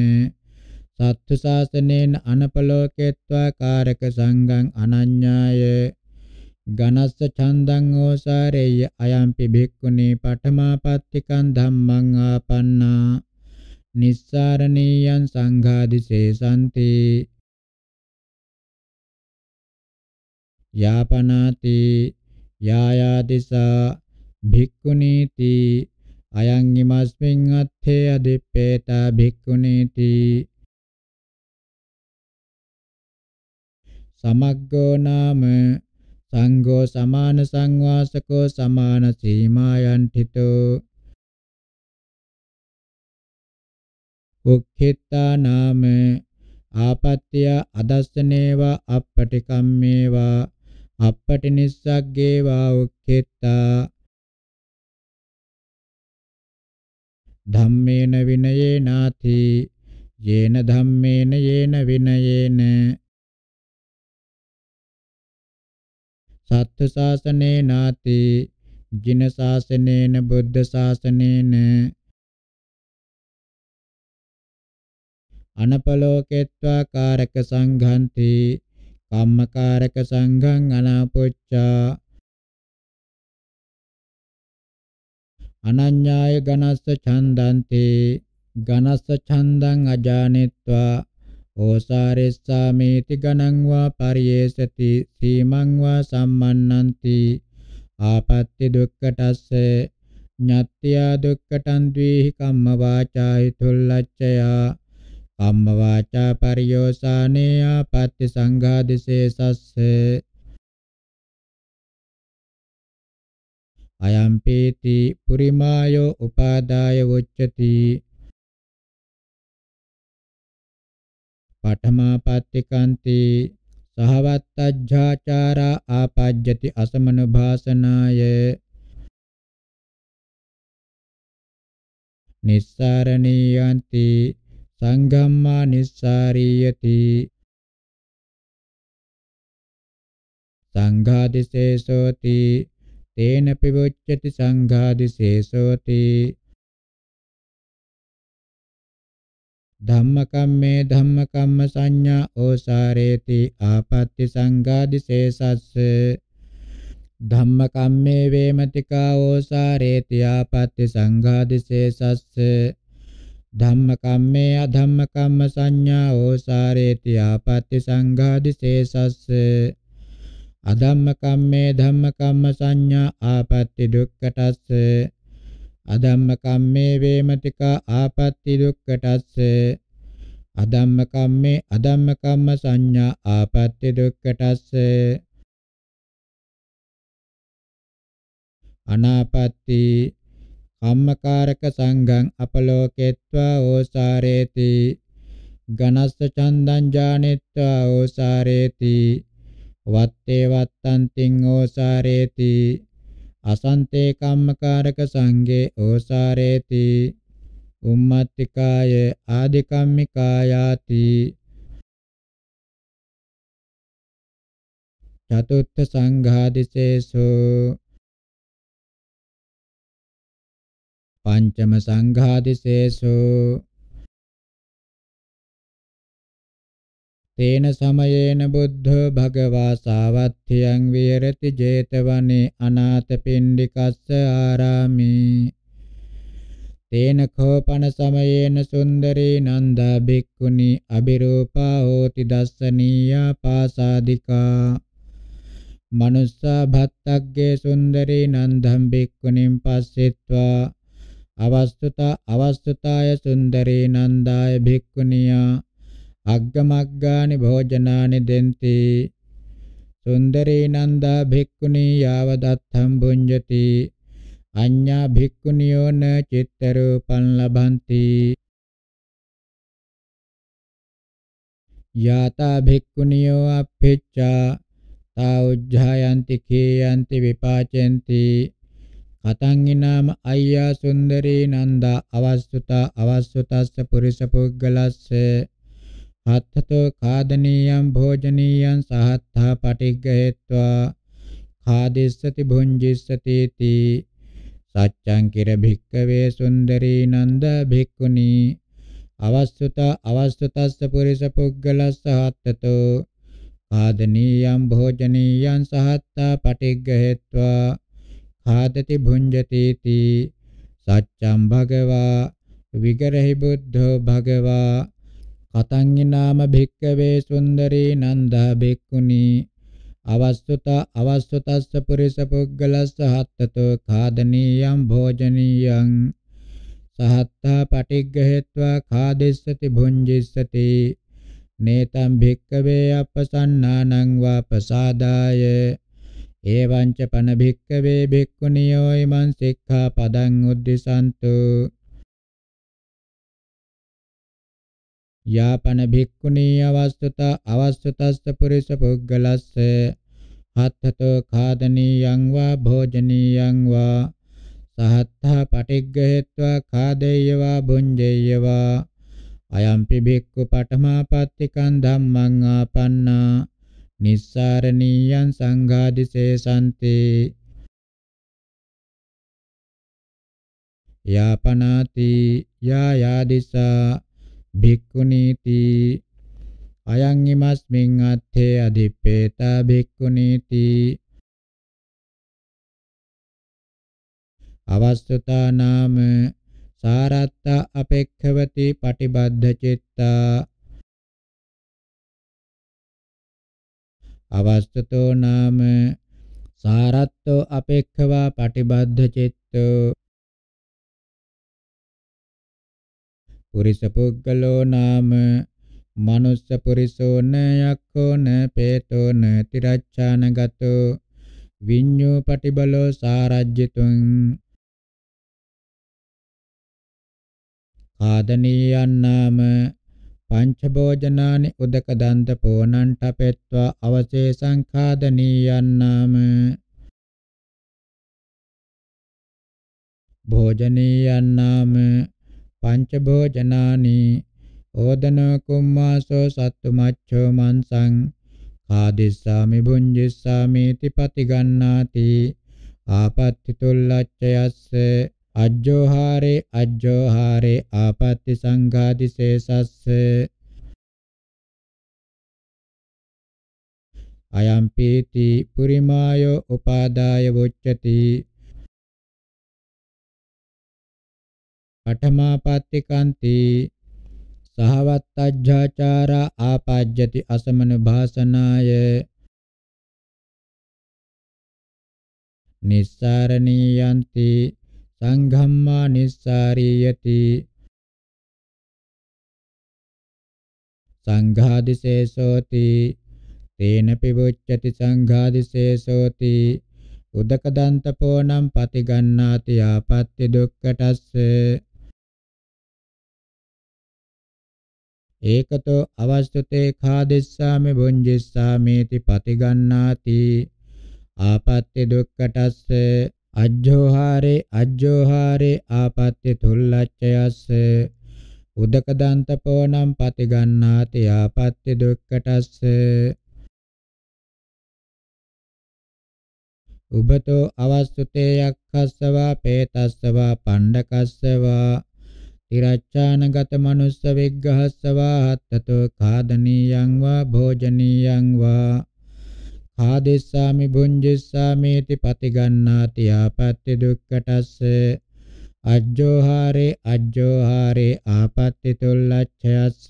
සත්තු ශාසනේන අනපලෝකේत्वा කාරක සංඝං අනඤ්ඤාය ඝනස්ස ඡන්දං ඕසාරේය අයම්පි භික්ඛුනී පඨමාපත්තිකං ධම්මං ආපන්නා නිස්සාරණීයං සංඝාදිසේසanti යාපනාති යායාදිසා භික්ඛුනීති අයං ීමස්මින් අත්ථේ අදිප්පේත භික්ඛුනීති සමග්ගෝ නාම සංඝෝ සමාන සංවාසකෝ සමාන සීමායන් ඨිතෝ උක්ඛිතා නාම ආපත්‍ය අදස්සනේවා අපටිකම්මේවා අප්පටිනිස්සග්ගේවා උක්ඛෙත්තා ධම්මේන විනයේනාති යේන ධම්මේන යේන විනයේන සත්ත්ව ශාසනේ නාති ජින ශාසනේන බුද්ධ ශාසනේන අනපලෝකෙත්වා කාරක සංඝන්ති කම්මකාරක සංඝං අනාපොච්චා අනඤ්ඤාය ගනස්ස ඡන්දන්තේ ගනස්ස ඡන්දං අජානෙත්වා ඕසාරෙස්සාමේති ගණං වා පරියේසති සීමං වා සම්මන්නಂತಿ ආපත්‍ති දුක්කටස්ස ඤත්ත්‍යා දුක්කටං ද්වේහි කම්ම වාචායි තුල්ලච්ඡයා අම්ම වාචා පරියෝසානේ ආපත්‍ති සංඝාදිසේසස්ස අයම්පේති පුරිමායෝ උපාදාය වොච්චති පඨමාපත්තිකන්ති සහවත්තජ්ජාචාරා ආපජ්ජති අසමන භාසනාය නිස්සාරණීයන්ති සංගම්මා නිස්සාරීයති සංඝාදිශේෂෝති තේන පිවොච්චති සංඝාදිශේෂෝති ධම්මකම්මේ ධම්මකම්ම සංඥා ඕසාරේති ආපත්‍ති සංඝාදිශේෂස්ස ධම්මකම්මේ වේමතිකා ඕසාරේති ආපත්‍ති සංඝාදිශේෂස්ස ධම්මකම්මේ අධම්මකම්ම සංඥා ඕසාරේති ආපත්‍ති සංඝාදිශේසස්ස අධම්මකම්මේ ධම්මකම්ම සංඥා ආපත්‍ති දුක්ඛටස්ස අධම්මකම්මේ වේමතිකා ආපත්‍ති දුක්ඛටස්ස අධම්මකම්මේ අධම්මකම්ම සංඥා ආපත්‍ති දුක්ඛටස්ස අනාපත්‍ති අම්මකාරක සංඝං අපලෝකෙත්වා ඕසාරේති ගනස්ස චන්දං ජානෙත්වා ඕසාරේති වත්තේ වත්තන්තිං ඕසාරේති අසන්තේ කම්මකාරක සංඝේ ඕසාරේති උම්මත්තිකාය ආදිකම්මිකායාති චතුත්ථ සංඝාදිසේසෝ පංචම සංඝාදිශේසු තේන සමයේන බුද්ධ භගවා සාවත්ථියං විහෙරති 제තවනේ අනාථපිණ්ඩිකස්ස ආරාමේ තේන කෝපන සමයේන සුන්දරී නන්දා බික්කුනි අබිරූපා හෝති දස්සනීයා පාසාదికා මනුස්සා භත්තග්ගේ සුන්දරී නන්දම් බික්කුනින් පස්සෙත්වා අවස්තුතා අවස්තුතාය සුන්දරේ නන්දාය භික්ඛුනියා අග්ගමග්ගානි භෝජනානි දෙන්ති සුන්දරේ නන්දා භික්ඛුනී යාව දත්තම් භුඤ්ජති අඤ්ඤා භික්ඛුනියෝ න චිත්ත රූපං ලබಂತಿ යාතා භික්ඛුනියෝ අප්පෙච්ඡා තා උජ්ජායන්ති කේයන්ති විපාචෙන්ති අතංගිනාම අයියා සුන්දරී නන්දා අවස්සුතා අවස්සුතස්ස පුරිස පුද්ගලස්ස අත්තතෝ කාදනීයම් භෝජනීයම් සහත්තා පටිග්ගහෙත්වා කාදිස්සති භුංජිස්සති තී සච්ඡං කිර භික්කවේ සුන්දරී නන්දා භික්ඛුනී අවස්සුතා අවස්සුතස්ස පුරිස පුද්ගලස්ස අත්තතෝ කාදනීයම් භෝජනීයම් සහත්තා පටිග්ගහෙත්වා ආදති භුඤ්ජති තී සච්ඡම් භගවා විගරහි බුද්ධෝ භගවා කතං නාම භික්කවේ සුන්දරී නන්දා භික්ඛුනි අවස්සුත අවස්සුතස්ස පුරිස පුග්ගලස්ස හත්තතෝ ખાදනීයම් භෝජනීයං සහත්තා පටිග්ගහෙත්වා ખાදිස්සති භුංජිස්සති නේතම් භික්කවේ අපසන්නානං වා ප්‍රසාදාය ඒවංච පන භික්කවේ භික්ඛුනියෝ ීමං සික්ඛා පදං උද්දිසන්තු යාපන භික්ඛුනී අවස්තත අවස්තතස්ස පුරිස පුග්ගලස්ස හත්තතෝ ખાදනීයං වා භෝජනීයං වා සහත්තා පටිග්ගහෙත්වා ખાදෙය්‍ය වා භුඤ්ජෙය්‍ය වා අයම්පි භික්ඛු පඨමාපත්තිකං ධම්මං ආපන්නා නිස්සාරණීයං සංඝාදිසේසanti යාපනාති යායාදිසා භික්ඛුනීති අයං ීමස්මින් අත්තේ අදිප්පේතා භික්ඛුනීති අවස්තුතා නාම සාරත්ත අපේක්ඛවති පටිබද්ධ චිත්තා අවස්සතෝ නාම සාරත්තෝ අපේක්ඛවා පටිබද්ධ චිත්තෝ පුරිස පුද්ගලෝ නාම මනුස්ස පුරිසෝ න යක්ඛෝ න පේතෝ න තිරච්ඡානගතෝ විඤ්ඤෝ පටිබලෝ සාරජ්ජිතුං ආදනීයන් නාම පංචභෝජනානි උදක දන්ත පෝනන්ට පෙත්වා අවශේෂං ඛාදනීයන්නාම භෝජනීයන්නාම පංචභෝජනානි ඕදනෝ කුම්මාසෝ සත්තු මච්ඡෝ මන්සං ආදිස්සාමි බුඤ්ජිස්සාමි තිපති ගන්නාති ආපත්‍ති තුල්ලච්ඡයස්ස අජ්ජෝහාරේ අජ්ජෝහාරේ ආපත්‍ති සංඝාදි සේසස්ස අයම් පීති පුරිමායෝ උපාදාය වොච්චති පඨමාපත්‍ති කන්ති සහවත්තජ්ජාචාරා ආපජ්ජති අසමන භාසනාය නිස්සාරණීයන්ති සංඝම්මා නිස්සාරියති සංඝාදිශේෂෝති තේන පිවුච්චති සංඝාදිශේෂෝති උදක දන්ත පොණම් පතිගන්නාති ආපත්‍ය දුක්කටස්ස ඒකතෝ අවස්තුතේ කාදිස්සාමි බුඤ්ජිස්සාමේති පතිගන්නාති ආපත්‍ය දුක්කටස්ස අජ්ජෝහාරේ අජ්ජෝහාරේ ආපත්‍ය තුල්ලච්ඡයස්ස උදක දන්ත පොණම් පතිගන්නාති ආපත්‍ය දුක්කටස්ස උබතෝ අවස්තුතේ යක්ඛස්සවා පේතස්සවා පණ්ඩකස්සවා තිරච්ඡානගත මනුස්ස විග්ඝහස්සවා හත්තතෝ කාදනීයං වා භෝජනීයං වා ආදෙස්සාමි භුංජස්සාමේති පතිගන්නාති ආපත්‍ය දුක්කටස්ස අජ්ජෝහාරේ අජ්ජෝහාරේ ආපත්‍ය තුල්ලච්ඡයස්ස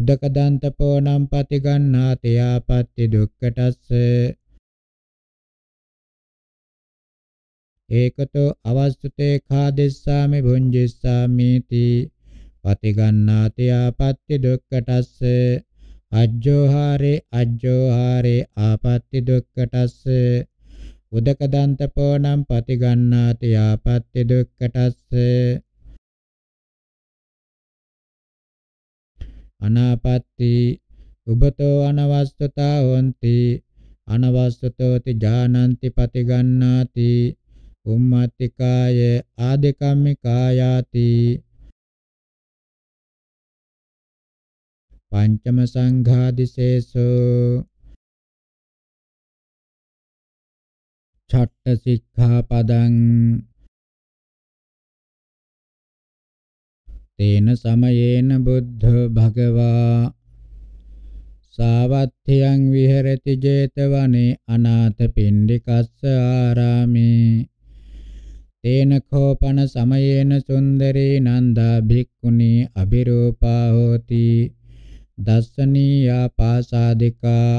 උදක දන්ත පොනම් පතිගන්නාති ආපත්‍ය දුක්කටස්ස ඒකතෝ අවස්තුතේ කාදෙස්සාමි භුංජස්සාමේති පතිගන්නාති ආපත්‍ය දුක්කටස්ස අජ්ජෝහාරේ අජ්ජෝහාරේ ආපත්‍ති දුක්කටස්ස උදක දන්තපෝනම් පතිගන්නාති ආපත්‍ති දුක්කටස්ස අනාපත්ති උබතෝ අනවස්තතා හොಂತಿ අනවස්තතෝති ජානಂತಿ පතිගන්නාති උම්මත්තිකාය ආදිකම්මිකායාති පංචම සංඝාදිශේෂෝ ඡට්ඨ සික්ඛාපදං තේන සමයේන බුද්ධ භගවා සාවත්ථයන් විහෙරති 제තවනේ අනාථ පින්ඩිකස්ස ආරාමේ තේන කෝපන සමයේන සුන්දරේ නන්දා භික්ඛුනි අබිරූපා හෝති දස්සනීයා පාසාදිකා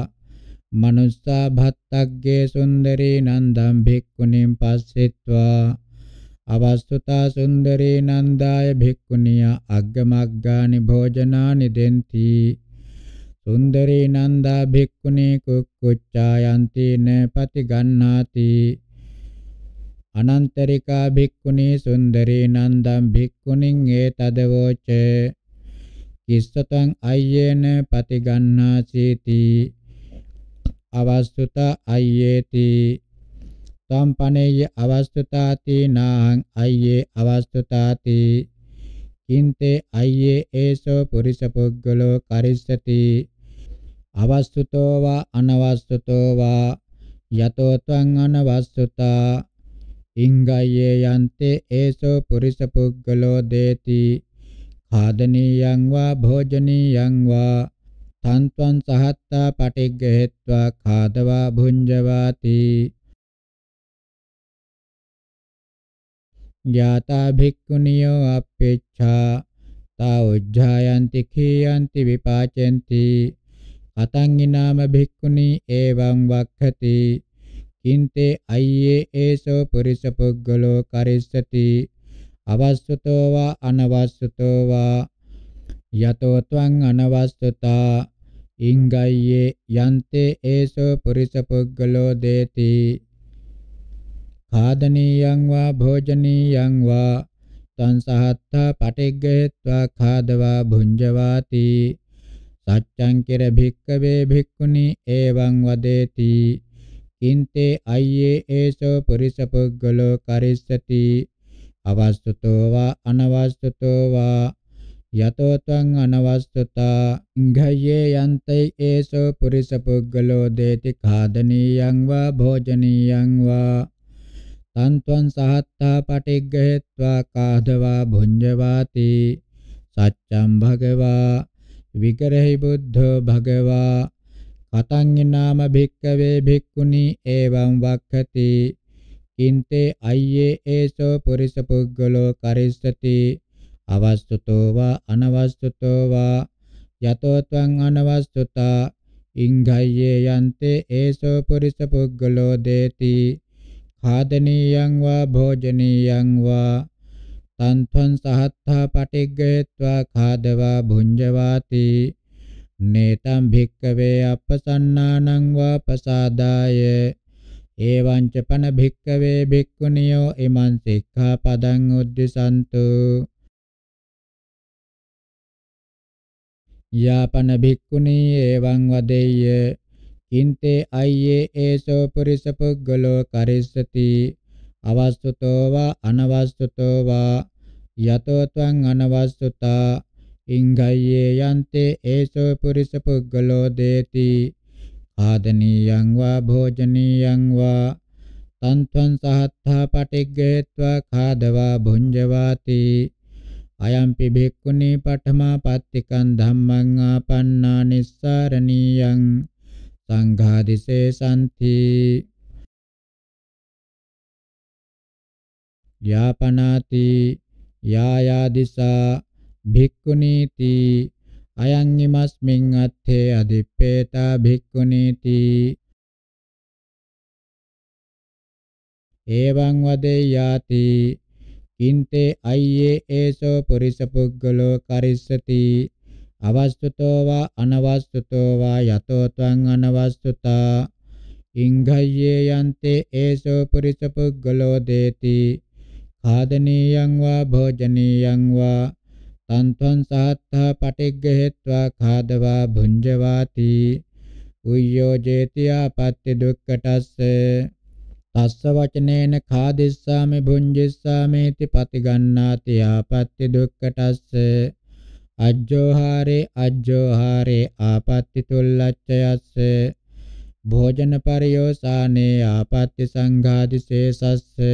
මනුස්සා භත්තග්ගේ සුන්දරී නන්දම් භික්ඛුනීම් පස්සෙත්වා අවස්තුතා සුන්දරී නන්දාය භික්ඛුනියා අග්ගමග්ගානි භෝජනානි දෙන්ති සුන්දරී නන්දා භික්ඛුනී කුක්කුච්ඡායන්ති නපතිගන්නාති අනන්තරිකා භික්ඛුනී සුන්දරී නන්දම් භික්ඛුනින් ඒතදවෝචේ කිස්සතං අයේන පතිගන්නාසීති අවස්තුත අයේති සම්පනේය අවස්තුතාති නාං අයේ අවස්තුතාති කින්තේ අයේ ඒසෝ පුරිස පුද්ගලෝ කරිස්සති අවස්තුතෝ වා අනවස්තුතෝ වා යතෝ ත්වං අනවස්තුතා ඉංගයේ යන්තේ ඒසෝ පුරිස පුද්ගලෝ දේති ආදනීයං වා භෝජනීයං වා තන්ත්වං සහත්තා පටිග්ගහෙත්වා ඛාදවා භුඤ්ජවාති යාතා භික්ඛුනියෝ අපේච්ඡා තා උජ්ජායන්ති කීයන්ති විපාචෙන්ති අතංගිනාම භික්ඛුනි එවං වක්ඛති කින්තේ අයියේ ඒසෝ පුරිස පුග්ගලෝ කරිස්සති අවස්සතෝ වා අනවස්සතෝ වා යතෝ ත්වං අනවස්සතා ඉංගය්‍යේ යන්තේ ඒසෝ පුරිස පුද්ගලෝ දේති ආදනීයං වා භෝජනීයං වා තං සහත්තා පටිග්ගේत्वा खादवा भुञ्जवाति සච්ඡං කිර භික්කවේ භික්ඛුනි එවං වදේති කින්තේ අයියේ ඒසෝ පුරිස පුද්ගලෝ කරිස්සති අවස්සතෝ වා අනවස්සතෝ වා යතෝ ත්වං අනවස්සතා ඝය්‍යේ යන්තේ ඒසෝ පුරිස පුග්ගලෝ දේති ඛාදනීයං වා භෝජනීයං වා තන්ත්වං සහත්තා පටිග්ගහෙත්වා කාධවා භුඤ්ජවාති සච්ඡම් භගවා විකරහි බුද්ධෝ භගවා කතං නාම භික්කවේ භික්ඛුනි එවං වක්ඛති කින්තේ අයියේ ඒසෝ පුරිස පුද්ගලෝ කරිස්සති අවස්තුතෝ වා අනවස්තුතෝ වා යතෝ ත්වං අනවස්තුතා ඉංඝය්යේ යන්තේ ඒසෝ පුරිස පුද්ගලෝ දේති खादनीयं वा भोजनीयं वा तन्त्वं सहत्था पटिग्गयत्वा खादवा भुञ्जवाति नेतं भिक्कवे अपसन्नानं वा प्रसादाय ඒවංච පන භික්කවේ භික්ඛුනියෝ ඉමං සික්ඛාපදං උද්දිසන්තු යාපන භික්ඛුනී එවං වදෙය්‍ය කින්තේ අයියේ ඒසෝ පුරිස පුග්ගලෝ කරිස්සති අවස්සතෝ වා අනවස්සතෝ වා යතෝ ත්වං අනවස්සතා ඉංගයියේ යන්තේ ඒසෝ පුරිස පුග්ගලෝ දේති ආදනීයං වා භෝජනීයං වා තන්ත්වං සහත්ථා පටිග්ගේत्वा खादवा භුඤ්ජවාති අයම්පි භික්ඛුනි පඨමා පත්තිකං ධම්මං ආපන්නා නිස්සාරණීයං සංඝාදිසේ සම්ති යාපනාති යායාදිසා භික්ඛුනීති අයං ීමස්මින් අත්තේ අදිප්පේතා භික්ඛුනීති එවං වදේයාති කින්තේ අයියේ ඒසෝ පුරිස පුග්ගලෝ කරිස්සති අවස්තුතෝ වා අනවස්තුතෝ වා යතෝ ත්වං අනවස්තුතා ඉංඝය්‍යේ යන්තේ ඒසෝ පුරිස පුග්ගලෝ දේති ආදනීයං වා භෝජනීයං වා තන්තං සාත්තා පටිග්ගහෙත්වා ඛාදවා භුඤ්ජවාති උය්‍යෝ 제ති ආපත්‍ය දුක්ඛටස්ස තස්ස වචනේන ඛාදිස්සාමි භුඤ්ජිස්සාමේති පතිගන්නාති ආපත්‍ය දුක්ඛටස්ස අජ්ජෝහාරේ අජ්ජෝහාරේ ආපත්‍ය තුල්ලච්ඡයස්ස භෝජන පරියෝසානේ ආපත්‍ය සංඝාදිශේසස්ස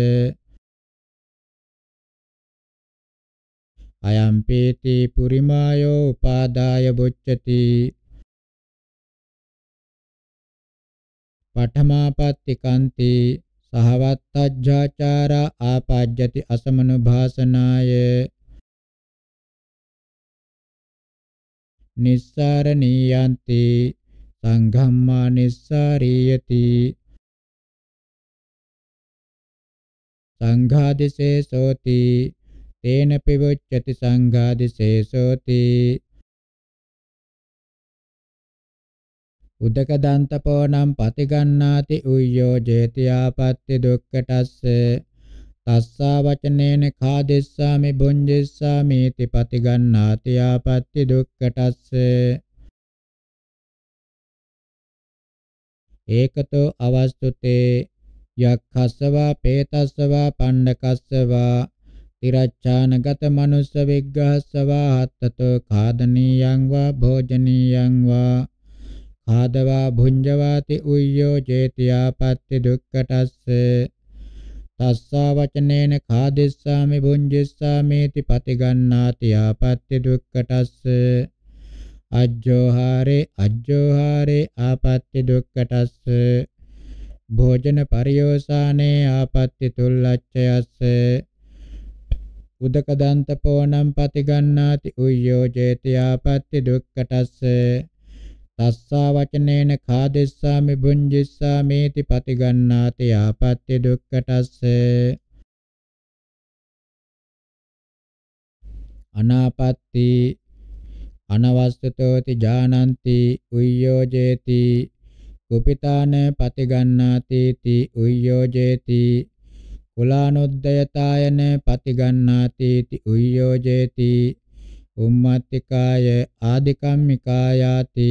අයම් පීති පුරිමායෝ උපාදාය බොච්චති පඨමාපත්තිකන්ති සහවත්තජ්ජාචාර ආපජ්ජති අසමනු භාසනාය නිස්සාරණීයන්ති සංඝම්මා නිස්සාරීයති සංඝාදිසේසෝති තේන පිවොච්චති සංඝාදිශේෂෝති උදක දන්තපෝනම් පතිගන්නාති උය්‍යෝ ජේති ආපත්‍ති දුක්ඛටස්ස තස්සා වචනේන කාදෙස්සාමි බුඤ්ජෙස්සාමි ති පතිගන්නාති ආපත්‍ති දුක්ඛටස්ස ඒකතෝ අවස්තුතේ යක්ඛස්සවා පේතස්සවා පණ්ඩකස්සවා තිරච්ඡානගත මනුස්ස විග්ඝහස්සවා හත්තතෝ ඛාදනීයං වා භෝජනීයං වා ආදවා භුඤ්ජවාති උය්‍යෝ 제තියාපත්ති දුක්ඛටස්ස තස්සා වචනේන ඛාදිස්සාමි භුඤ්ජිස්සාමේති පතිගන්නාති ආපත්ති දුක්ඛටස්ස අජ්ජෝහාරේ අජ්ජෝහාරේ ආපත්ති දුක්ඛටස්ස භෝජන පරියෝසානේ ආපත්ති තුල්ලච්ඡයස්ස උදකදන්ත පෝනම් පතිගන්නාති උය්‍යෝ 제ති ආපත්‍ති දුක්ඛටස්ස තස්සා වචනේන කාදෙස්සාමි බුඤ්ජිස්සාමේති පතිගන්නාති ආපත්‍ති දුක්ඛටස්ස අනාපත්‍ති අනවස්තතෝති ජානಂತಿ උය්‍යෝජේති කුපිතාන පතිගන්නාතේති උය්‍යෝජේති කුලානොද්දයතායන පතිගන්නාතේති උයෝජේති උම්මත්තිකාය ආදිකම්මිකායාති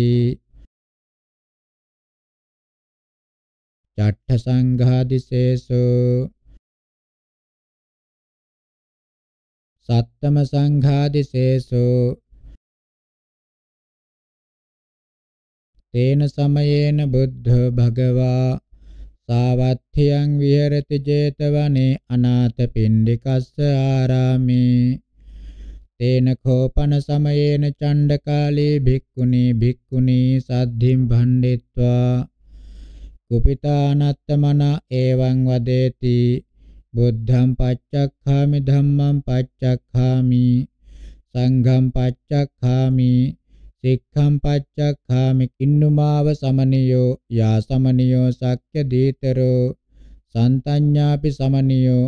චට්ඨ සංඝාදිශේෂෝ සත්තම සංඝාදිශේෂෝ තේන සමයේන බුද්ධ භගවා සාවත්ථයන් විහෙරති 제තවනේ අනාථ පිණ්ඩිකස්ස ආරාමේ තේන කෝපන සමයේන චණ්ඩකාලී භික්ඛුනි භික්ඛුනි සද්ධිම් භණ්ඩිත්වා කුපිතානත්තමන එවං වදේති බුද්ධං පච්චක්ඛාමි ධම්මං පච්චක්ඛාමි සංඝං පච්චක්ඛාමි සික්ඛම් පච්චක්ඛාමි කින්නුමාව සමනියෝ යා සමනියෝ සක්්‍ය දීතරෝ සන්තඤ්ඤාපි සමනියෝ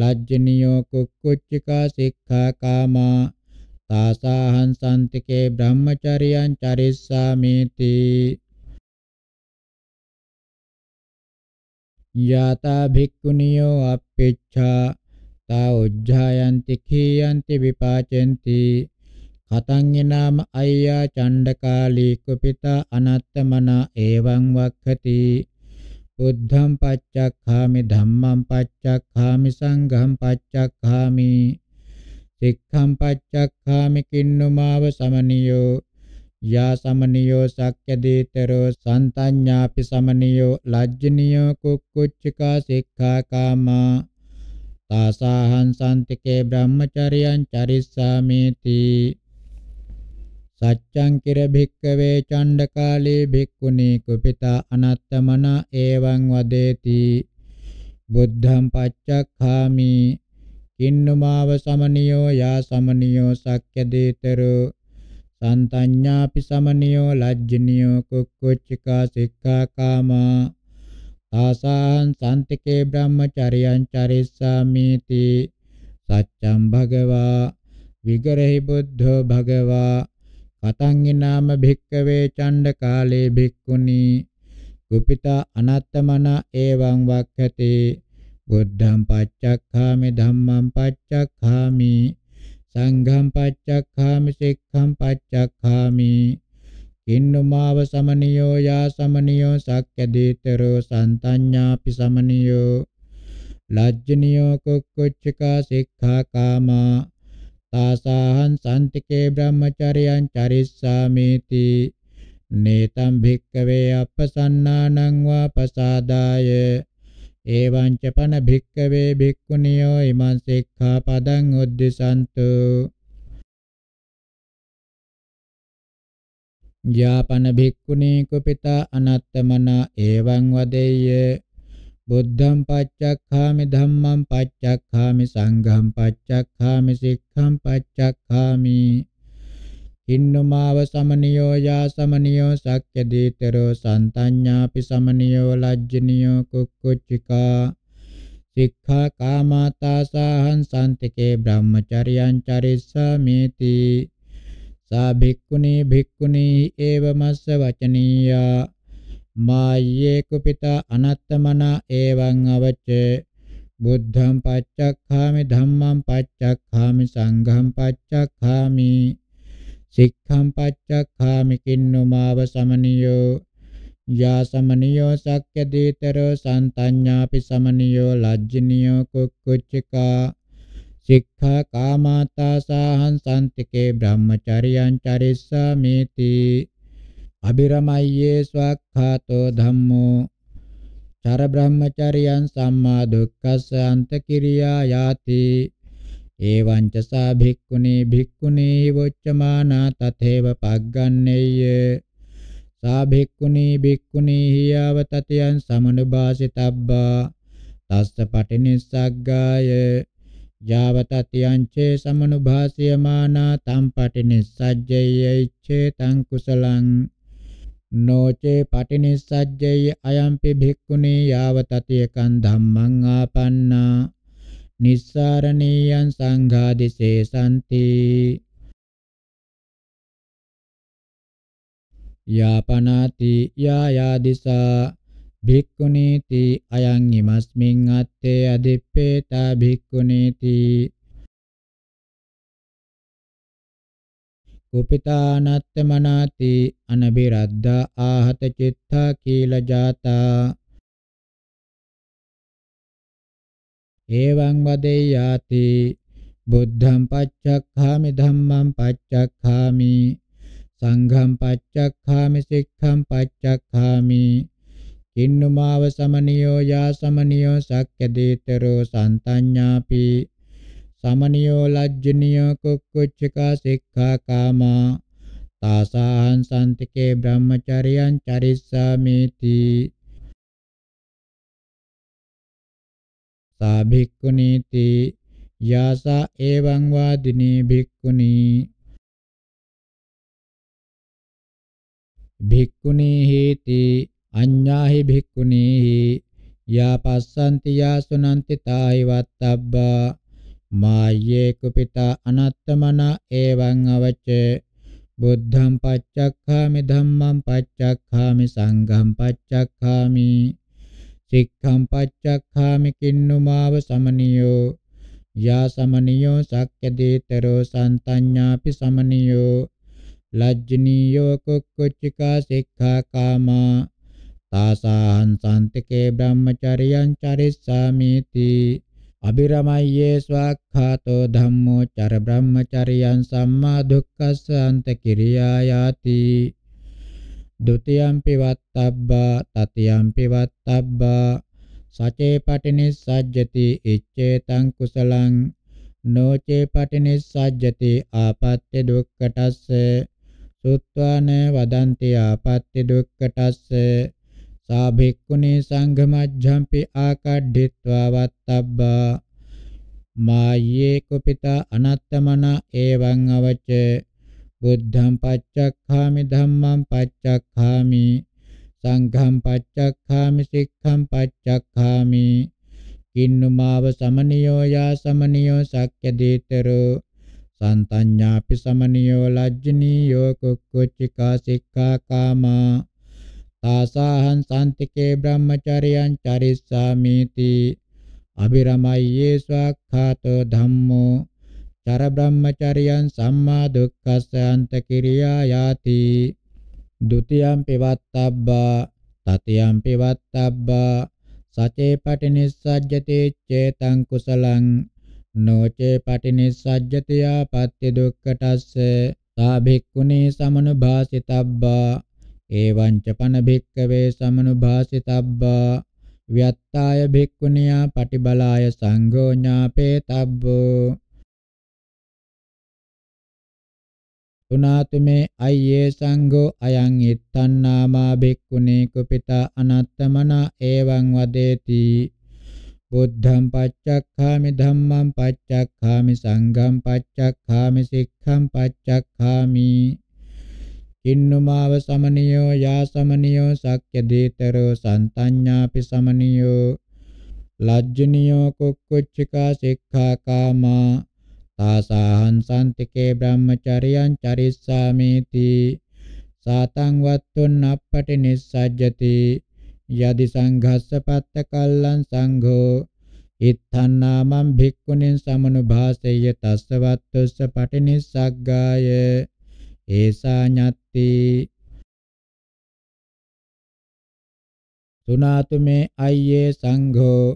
ලජ්ජනියෝ කුක්කුච්චිකා සික්ඛා කාමා තාසාහං සන්තිකේ බ්‍රහ්මචරියං චරිස්සාමේති යතා භික්ඛුනියෝ අප්පේච්ඡා තා උජ්ජායන්ති කීයන්ති විපාචෙන්ති කතං අයියා චණ්ඩකාලීක පිතා අනත්තමනා එවං වක්ඛති බුද්ධං පච්චක්ඛාමි ධම්මං පච්චක්ඛාමි සංඝං පච්චක්ඛාමි සික්ඛං පච්චක්ඛාමි කින්නුමාව සමනියෝ යා සමනියෝ සක්්‍යදීතරෝ සන්තඤ්ඤාපි සමනියෝ ලජ්ජනියෝ කුක්කුච්චිකා සික්ඛාකාමා තාසාහං සම්තිකේ බ්‍රහ්මචර්යං චරිස්සාමේති සච්ඡං කිර භික්කවේ චණ්ඩකාලේ භික්ඛුනී කුපිතා අනත්තමනා එවං වදේති බුද්ධං පච්චක්ඛාමි කින්නුමාව සමනියෝ යා සමනියෝ සක්්‍යදීතරෝ සන්තඤ්ඤාපි සමනියෝ ලජ්ජනියෝ කුක්කුච්චිකා සික්ඛාකාමා ආසං සන්තිකේ බ්‍රහ්මචරියං චරිස්සාමිති සච්ඡං භගවා විගරහි බුද්ධෝ භගවා පතංගිනාම භික්කවේ චණ්ඩ කාලේ භික්ඛුනි කුපිතා අනත්තමන එවං වක්ඛති බුද්ධං පච්චක්ඛාමි ධම්මං පච්චක්ඛාමි සංඝං පච්චක්ඛාමි සික්ඛං පච්චක්ඛාමි කින්නුමාව සමනියෝ යා සමනියෝ සක්්‍ය දීතරෝ සන්තඤ්ඤාපි සමනියෝ ලජ්ජනියෝ කුක්කුච්චිකා සික්ඛා කාමා ආසාහං සම්තිකේ බ්‍රහ්මචර්යං චරිස්සාමේති නේතම් භික්කවේ අපසන්නානං වා පසාදාය එවං ච පන භික්කවේ භික්ඛුනියෝ ඉමං සික්ඛාපදං උද්දිසන්තු යාපන භික්ඛුනී කුපිතා අනත්තමන එවං වදෙය්‍ය බුද්ධං පච්චක්ඛාමි ධම්මං පච්චක්ඛාමි සංඝං පච්චක්ඛාමි සික්ඛං පච්චක්ඛාමි ඉන්නමාව සමනියෝ යා සමනියෝ සක්්‍ය දීතරෝ සන්තඤ්ඤාපි සමනියෝ ලජ්ජනියෝ කුක්කුච්චිකා සික්ඛා කාමාතාසාහං සන්තිකේ බ්‍රහ්මචර්යං චරිස්සාමේති සා භික්ඛුනි භික්ඛුනි ඒවමස්ස වචනීයා මායේ කුපිතා අනත්තමනා එවං අවච බුද්ධං පච්චක්ඛාමි ධම්මං පච්චක්ඛාමි සංඝං පච්චක්ඛාමි සික්ඛං පච්චක්ඛාමි කින්නුමාව සමනියෝ යා සමනියෝ සක්්‍ය දීතරෝ සන්තඤ්ඤාපි සමනියෝ ලජ්ජනියෝ කුක්කුච්චිකා සික්ඛා කාමාතා සාහං සම්තිකේ බ්‍රහ්මචරියං චරිස්සාමේති අබිරමය්යේ ස්වක්ඛාතෝ ධම්මෝ චර බ්‍රහ්මචරියං සම්මා දුක්ඛස්ස අන්ත කිරියා යාති එවං ච සා භික්ඛුනේ භික්ඛුනේ වොච්චමානා තතේව පග්ගන්නේය සා භික්ඛුනේ භික්ඛුනේ හියව තතියං සමනුභාසිතබ්බා තස්ස පටිනිස්සග්ගාය යාව තතියං චේ සමනුභාසියමානා තම් පටිනිස්සජ්ජයයි චේ තං කුසලං නොචේ පටිනිස්සජ්ජේ අයම්පි භික්ඛුනේ යාව තතියකං ධම්මං ආපන්නා නිස්සාරණීයං සංඝාදිසේ සම්ති යාපනාති යායාදිසා භික්ඛුනීති අයං ඉමස්මින් අත්තේ අදිප්පේතා භික්ඛුනීති කුපිතානත්ත මනාති අනබිරද්දා ආහත චිත්තා කීල ජාතා එවං වදෙය්‍යාති බුද්ධං පච්චක්ඛාමි ධම්මං පච්චක්ඛාමි සංඝං පච්චක්ඛාමි සික්ඛං පච්චක්ඛාමි කින්නුමාව සමනියෝ යා සමනියෝ සක්්‍යදීතරෝ සන්තඤ්ඤාපි සමනියෝ ලජ්ජනිය කුක්කුච්චිකා සික්ඛා කාමා තාසාහං සම්තිකේ බ්‍රහ්මචරියං චරිස්සාමේති සා භික්ඛුනීති යාසා එවං වාදිනී භික්ඛුනී භික්ඛුනී හේති අඤ්ඤාහි භික්ඛුනීහි යාපස්සන්ති යාසුනන්ති තායි වත්තබ්බා මායේ කුපිතා අනත්තමනා එවං අවච බුද්ධං පච්චක්ඛාමි ධම්මං පච්චක්ඛාමි සංඝං පච්චක්ඛාමි සික්ඛං පච්චක්ඛාමි කින්නුමාව සමනියෝ යා සමනියෝ සක්කදීතරෝ සන්තඤ්ඤාපි සමනියෝ ලජ්ජනීයෝ කුක්කුච්චිකා සික්ඛා කාමා තාසාහං සන්තකේ බ්‍රහ්මචරියං චරිස්සාමීති අබිරමය්‍යේ ස්වක්ඛාතෝ ධම්මෝ චර බ්‍රහ්මචරියං සම්මා දුක්ඛස්ස අන්ත කිරියායාති ဒ ුතියම්පි වත්තබ්බා තතියම්පි වත්තබ්බා සචේ පටිනිස්සජ්ජති ඉච්ඡේතං කුසලං නොචේ පටිනිස්සජ්ජති ආපත්‍ය දුක්ඛටස්ස සුත්වාන වදන්ති ආපත්‍ය දුක්ඛටස්ස සා භික්ඛුනේ සංඝමජ්ජම්පි ආකඩ්ඩිත්වා වත්තබ්බා මායේ කුපිතා අනත්තමන එවං අවච බුද්ධං පච්චක්ඛාමි ධම්මං පච්චක්ඛාමි සංඝං පච්චක්ඛාමි සික්ඛං පච්චක්ඛාමි කින්නුමාව සමනියෝ යා සමනියෝ සක්්‍ය දේතරෝ සන්තඤ්ඤාපි සමනියෝ ලජ්ජනීයෝ කුක්කුච්චිකා සික්ඛා කාමා ආසාහං සාන්තිකේ බ්‍රහ්මචරියං චරිස්සාමීති අබිරමය්යේ ස්වක්ඛාතෝ ධම්මෝ චර බ්‍රහ්මචරියං සම්මා දුක්ඛස්සාන්ත කිරියා යාති ဒ ුතියං පිවත්තබ්බා තතියං පිවත්තබ්බා සචේ පටිනිස්සජ්ජතේ චේතං කුසලං නොචේ පටිනිස්සජ්ජතියා පත්‍ය දුක්ඛටස්ස සා භික්ඛුනි සමනුභාසිතබ්බා එවං ච පන භික්කවේ සමනුභාසිතබ්බා ව්‍යත්තාය භික්ඛුනියා පටිබලාය සංඝෝ ඥාපේතබ්බෝ තුනාතුමේ අයියේ සංඝෝ අයං ඉත්තන්නාමා භික්ඛුනේ කුපිතා අනත්තමනා එවං වදේති බුද්ධං පච්චක්ඛාමි ධම්මං පච්චක්ඛාමි සංඝං පච්චක්ඛාමි සික්ඛං පච්චක්ඛාමි ඉන්නුමාව සමනියෝ යා සමනියෝ සක්්‍ය දීතරෝ සන්තඤ්ඤාපි සමනියෝ ලජ්ජනියෝ කුක්කුච්චිකා සික්ඛාකාමා තාසාහං සම්තිකේ බ්‍රහ්මචරියං චරිස්සාමේති සාතං වත්තුන් අපටි නිස්සජ්ජති යදි සංඝස්ස පත්ත කල්ලං සංඝෝ ඉත්තං නාමං භික්ඛුනින් සමනුභාසෙය තස්ස වත්තුස්ස පටි නිස්සග්ගාය ඒසා ඤත්ති සුනාතුමේ අයියේ සංඝෝ